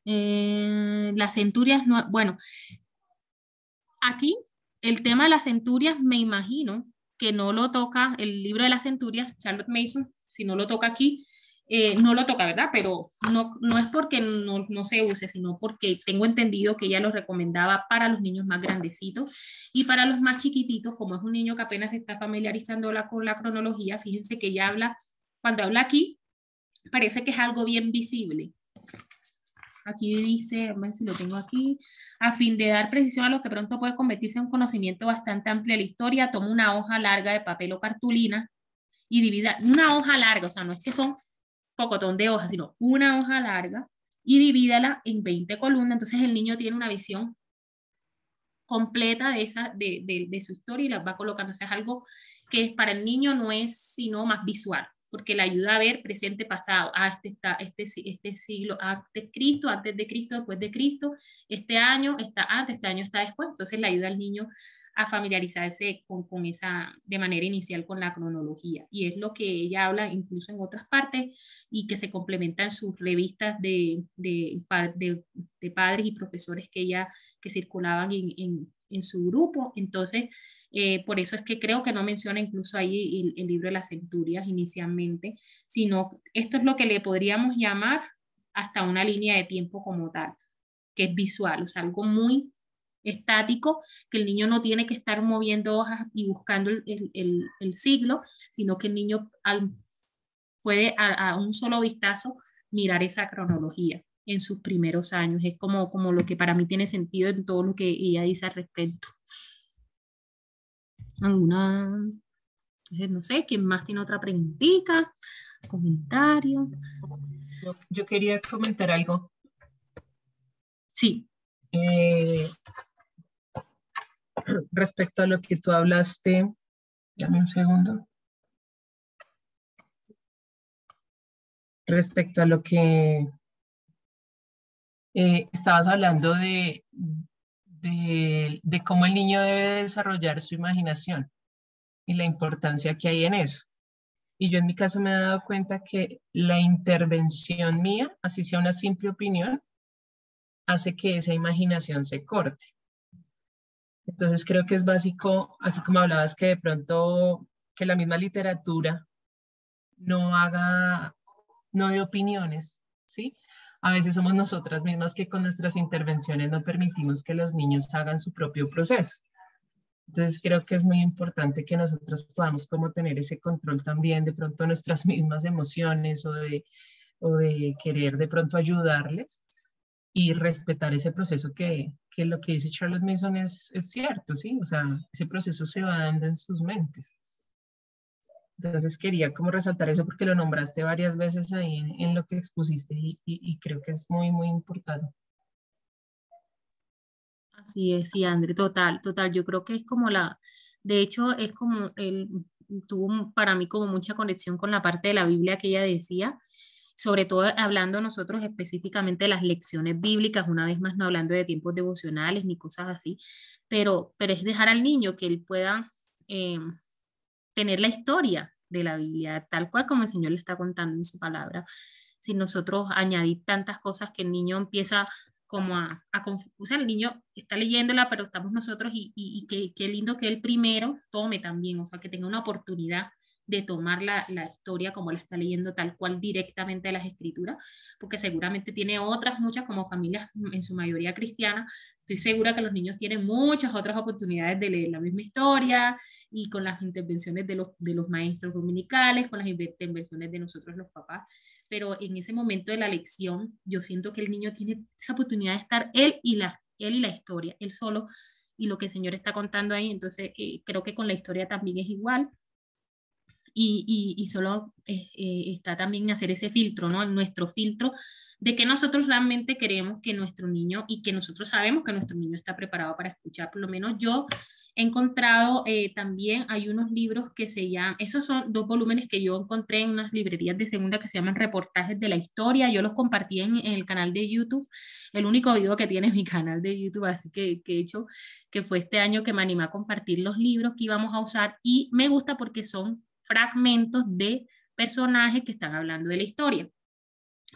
A: Eh, las centurias, bueno, aquí el tema de las centurias me imagino que no lo toca el libro de las centurias, Charlotte Mason, si no lo toca aquí, eh, no lo toca, ¿verdad? Pero no, no es porque no, se use, sino porque tengo entendido que ella lo recomendaba para los niños más grandecitos y para los más chiquititos, como es un niño que apenas se está familiarizando con la cronología, fíjense que ella habla, cuando habla aquí, parece que es algo bien visible. Aquí dice, a si lo tengo aquí, a fin de dar precisión a lo que pronto puede convertirse en un conocimiento bastante amplio de la historia, toma una hoja larga de papel o cartulina y divida una hoja larga, o sea, no es que son pocotón de hojas, sino una hoja larga y divídala en 20 columnas. Entonces el niño tiene una visión completa de, esa, de, su historia y la va colocando. O sea, es algo que para el niño no es sino más visual, porque le ayuda a ver presente, pasado, ah, este, está, este, este siglo, antes ah, este de Cristo, antes de Cristo, después de Cristo, este año está antes, este año está después, entonces le ayuda al niño a familiarizarse con, esa, de manera inicial con la cronología. Y es lo que ella habla incluso en otras partes y que se complementa en sus revistas de, de, padres y profesores que ella, que circulaban en, su grupo. Entonces, eh, por eso es que creo que no menciona incluso ahí el, el, libro de las centurias inicialmente, sino esto es lo que le podríamos llamar hasta una línea de tiempo como tal, que es visual, o sea, algo muy estático, que el niño no tiene que estar moviendo hojas y buscando el, siglo, sino que el niño al, puede a, un solo vistazo mirar esa cronología en sus primeros años. Es como, como lo que para mí tiene sentido en todo lo que ella dice al respecto. ¿Alguna? no sé, ¿quién más tiene otra preguntita? ¿Comentario? Yo, quería comentar algo. Sí.
C: Eh, respecto a lo que tú hablaste, dame un segundo. Respecto a lo que eh, estabas hablando de, de, de, cómo el niño debe desarrollar su imaginación y la importancia que hay en eso. Y yo en mi caso me he dado cuenta que la intervención mía, así sea una simple opinión, hace que esa imaginación se corte. Entonces creo que es básico, así como hablabas, que de pronto que la misma literatura no haga, no de opiniones, ¿sí? A veces somos nosotras mismas que con nuestras intervenciones no permitimos que los niños hagan su propio proceso. Entonces creo que es muy importante que nosotros podamos como tener ese control también de pronto nuestras mismas emociones o de, o de querer de pronto ayudarles y respetar ese proceso que, que lo que dice Charlotte Mason es, es, cierto, ¿sí? O sea, ese proceso se va dando en sus mentes. Entonces quería como resaltar eso porque lo nombraste varias veces ahí en, lo que expusiste y, y, creo que es muy, muy importante.
A: Así es, sí, André, total, total. Yo creo que es como la, de hecho, es como el, tuvo para mí como mucha conexión con la parte de la Biblia que ella decía, sobre todo hablando nosotros específicamente de las lecciones bíblicas, una vez más no hablando de tiempos devocionales ni cosas así, pero, pero es dejar al niño que él pueda eh, tener la historia de la Biblia, tal cual como el Señor le está contando en su palabra. Si nosotros añadir tantas cosas que el niño empieza como a, a o el niño está leyéndola, pero estamos nosotros y, qué, qué, lindo que él primero tome también, o sea, que tenga una oportunidad de tomar la, historia como la está leyendo tal cual directamente de las escrituras, porque seguramente tiene otras muchas, como familias en su mayoría cristiana estoy segura que los niños tienen muchas otras oportunidades de leer la misma historia y con las intervenciones de los, de los maestros dominicales, con las intervenciones de nosotros los papás, pero en ese momento de la lección yo siento que el niño tiene esa oportunidad de estar él y la, él la historia, él solo y lo que el Señor está contando ahí, entonces eh, creo que con la historia también es igual y, solo eh, eh, está también hacer ese filtro, ¿no? Nuestro filtro de que nosotros realmente queremos que nuestro niño y que nosotros sabemos que nuestro niño está preparado para escuchar, por lo menos yo he encontrado eh, también, hay unos libros que se llaman, esos son dos volúmenes que yo encontré en unas librerías de segunda que se llaman Reportajes de la Historia, yo los compartí en, el canal de YouTube, el único video que tiene mi canal de YouTube, así que, que he hecho, que fue este año que me animé a compartir los libros que íbamos a usar y me gusta porque son fragmentos de personajes que están hablando de la historia.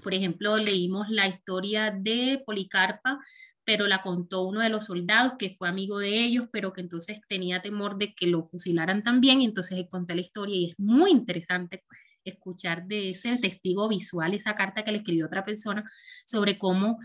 A: Por ejemplo, leímos la historia de Policarpa, pero la contó uno de los soldados que fue amigo de ellos, pero que entonces tenía temor de que lo fusilaran también, y entonces él contó la historia y es muy interesante escuchar de ese testigo visual esa carta que le escribió otra persona sobre cómo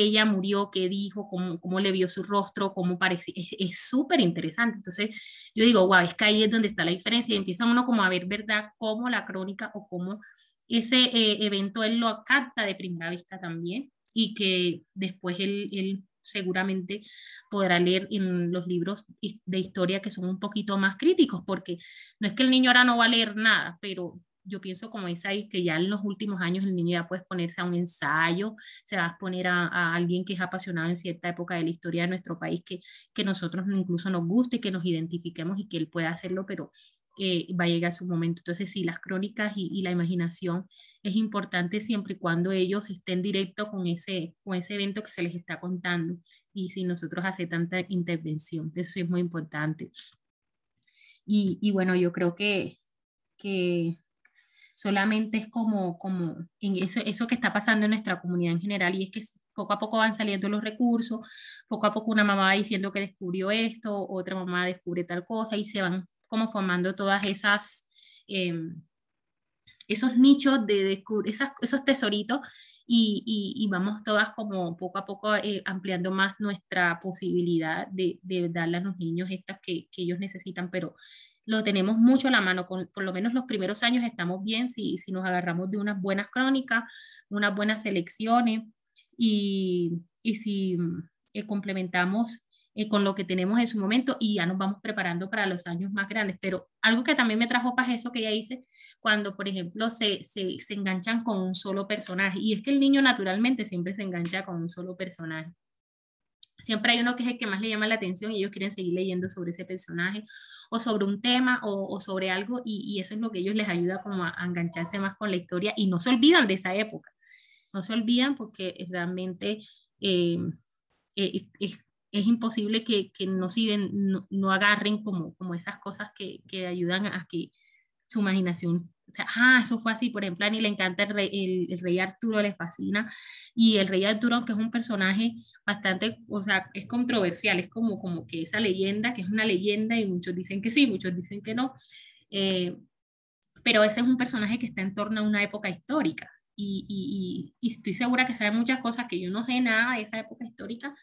A: ella murió, qué dijo, cómo, le vio su rostro, cómo parecía. Es súper interesante. Entonces, yo digo, guau, es que ahí es donde está la diferencia. Y empieza uno como a ver, ¿verdad?, cómo la crónica o cómo ese eh, evento él lo capta de primera vista también y que después él, él seguramente podrá leer en los libros de historia que son un poquito más críticos, porque no es que el niño ahora no va a leer nada, pero yo pienso, como es ahí, que ya en los últimos años el niño ya puede exponerse a un ensayo, se va a exponer a, alguien que es apasionado en cierta época de la historia de nuestro país, que, que nosotros incluso nos guste, que nos identifiquemos y que él pueda hacerlo, pero eh, va a llegar su momento. Entonces, sí, las crónicas y, la imaginación es importante siempre y cuando ellos estén directo con ese, con ese evento que se les está contando y si nosotros hace tanta intervención. Eso es muy importante. Y, y bueno, yo creo que, que solamente es como, como en eso, eso que está pasando en nuestra comunidad en general y es que poco a poco van saliendo los recursos, poco a poco una mamá va diciendo que descubrió esto, otra mamá descubre tal cosa y se van como formando todas esas, em, esos nichos de descubrir, esos tesoritos y, vamos todas como poco a poco eh, ampliando más nuestra posibilidad de, de, darle a los niños estas que, que ellos necesitan, pero lo tenemos mucho a la mano, con, por lo menos los primeros años estamos bien si, si nos agarramos de unas buenas crónicas, unas buenas selecciones y, y si mm, eh, complementamos eh, con lo que tenemos en su momento y ya nos vamos preparando para los años más grandes. Pero algo que también me trajo para eso que ya hice cuando por ejemplo se, se, se enganchan con un solo personaje, y es que el niño naturalmente siempre se engancha con un solo personaje. Siempre hay uno que es el que más le llama la atención y ellos quieren seguir leyendo sobre ese personaje o sobre un tema o, sobre algo y, eso es lo que ellos les ayuda como a, engancharse más con la historia y no se olvidan de esa época. No se olvidan porque realmente eh, eh, es, imposible que, no, siguen, no, agarren como, como esas cosas que, que ayudan a que su imaginación ah, eso fue así, por ejemplo, a Ani le encanta el rey, Arturo, le fascina, y el rey Arturo, aunque es un personaje bastante, o sea, es controversial, es como, como que esa leyenda, que es una leyenda, y muchos dicen que sí, muchos dicen que no, eh, pero ese es un personaje que está en torno a una época histórica, y, y, estoy segura que sabe muchas cosas que yo no sé nada de esa época histórica,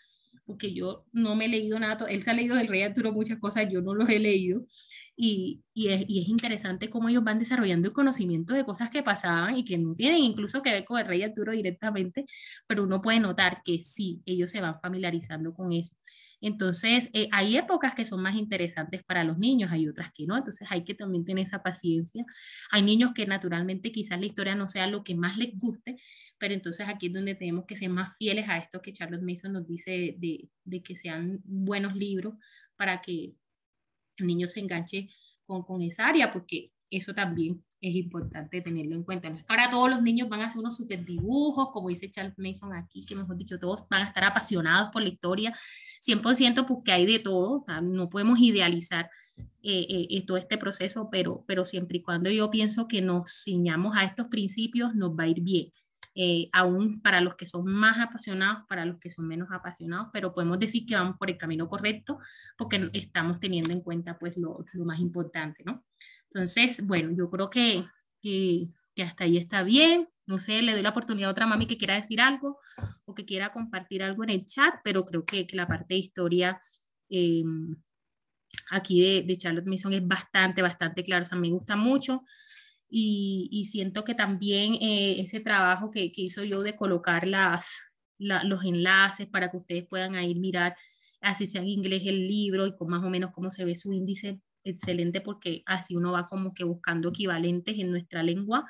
A: porque yo no me he leído nada, él se ha leído del rey Arturo muchas cosas, yo no los he leído, y, y, es, y, interesante cómo ellos van desarrollando el conocimiento de cosas que pasaban y que no tienen incluso que ver con el rey Arturo directamente, pero uno puede notar que sí, ellos se van familiarizando con eso. Entonces, eh, hay épocas que son más interesantes para los niños, hay otras que no, entonces hay que también tener esa paciencia. Hay niños que naturalmente quizás la historia no sea lo que más les guste, pero entonces aquí es donde tenemos que ser más fieles a esto que Charles Mason nos dice de, de que sean buenos libros para que el niño se enganche con, con esa área, porque eso también es importante tenerlo en cuenta. ahora todos los niños van a hacer unos super dibujos, como dice Charles Mason aquí, que mejor dicho, todos van a estar apasionados por la historia, 100% porque hay de todo, ah, no podemos idealizar eh, eh, eh, todo este proceso, pero, pero siempre y cuando yo pienso que nos ciñamos a estos principios, nos va a ir bien. Eh, aún para los que son más apasionados, para los que son menos apasionados, pero podemos decir que vamos por el camino correcto porque estamos teniendo en cuenta pues lo, más importante, ¿no? Entonces, bueno, yo creo que, que, hasta ahí está bien. No sé, le doy la oportunidad a otra mami que quiera decir algo o que quiera compartir algo en el chat, pero creo que, que la parte de historia em, aquí de, de, Charlotte Mason es bastante, bastante claro. O sea, me gusta mucho y, siento que también eh, ese trabajo que, que, hizo yo de colocar las, los enlaces para que ustedes puedan a mirar, así sea en inglés el libro y con más o menos cómo se ve su índice, excelente porque así uno va como que buscando equivalentes en nuestra lengua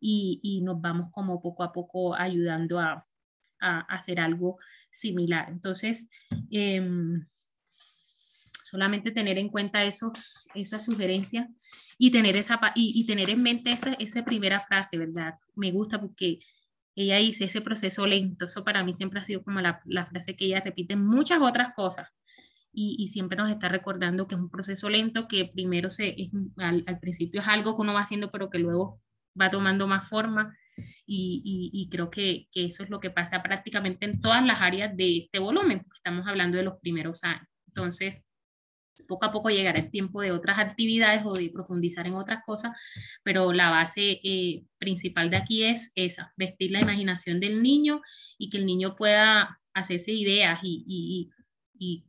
A: y, y nos vamos como poco a poco ayudando a, hacer algo similar. Entonces, em, Solamente tener en cuenta eso, esa sugerencia y tener, esa, y, tener en mente esa, esa primera frase, ¿verdad? Me gusta porque ella dice ese proceso lento. Eso para mí siempre ha sido como la, la frase que ella repite en muchas otras cosas. Y, y, siempre nos está recordando que es un proceso lento, que primero se, es, al, principio es algo que uno va haciendo, pero que luego va tomando más forma. Y, y, creo que, que, eso es lo que pasa prácticamente en todas las áreas de este volumen, porque estamos hablando de los primeros años. Entonces, poco a poco llegará el tiempo de otras actividades o de profundizar en otras cosas, pero la base eh, principal de aquí es esa, vestir la imaginación del niño y que el niño pueda hacerse ideas y,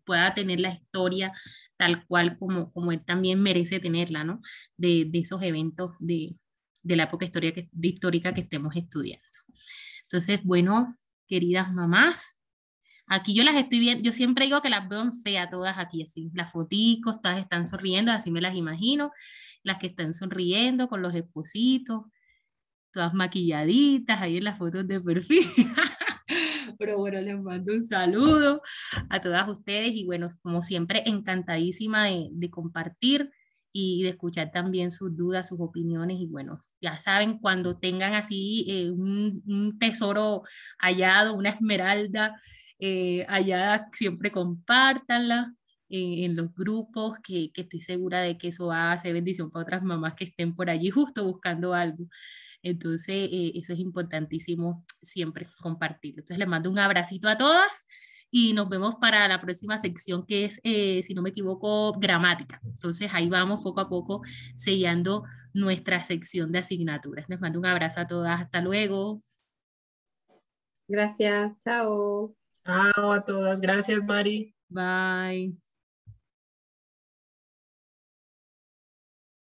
A: pueda tener la historia tal cual como, él también merece tenerla, ¿no? De, esos eventos de, la época que, histórica que estemos estudiando. Entonces, bueno, queridas mamás, Aquí yo las estoy viendo, yo siempre digo que las veo feas todas aquí, así, las foticos, todas están sonriendo, así me las imagino, las que están sonriendo con los espositos, todas maquilladitas ahí en las fotos de perfil. [laughs] Pero bueno, les mando un saludo a todas ustedes y bueno, como siempre, encantadísima de, compartir y de escuchar también sus dudas, sus opiniones y bueno, ya saben, cuando tengan así eh, un, tesoro hallado, una esmeralda eh, allá siempre compártanla eh, en, los grupos, que, estoy segura de que eso va a ser bendición para otras mamás que estén por allí justo buscando algo. Entonces, eh, eso es importantísimo siempre compartirlo. Entonces, les mando un abracito a todas y nos vemos para la próxima sección que es, si no me equivoco, gramática. Entonces ahí vamos poco a poco sellando nuestra sección de asignaturas. Les mando un abrazo a todas. Hasta luego. Gracias. Chao. Chao a todas. Gracias, Mari. Bye.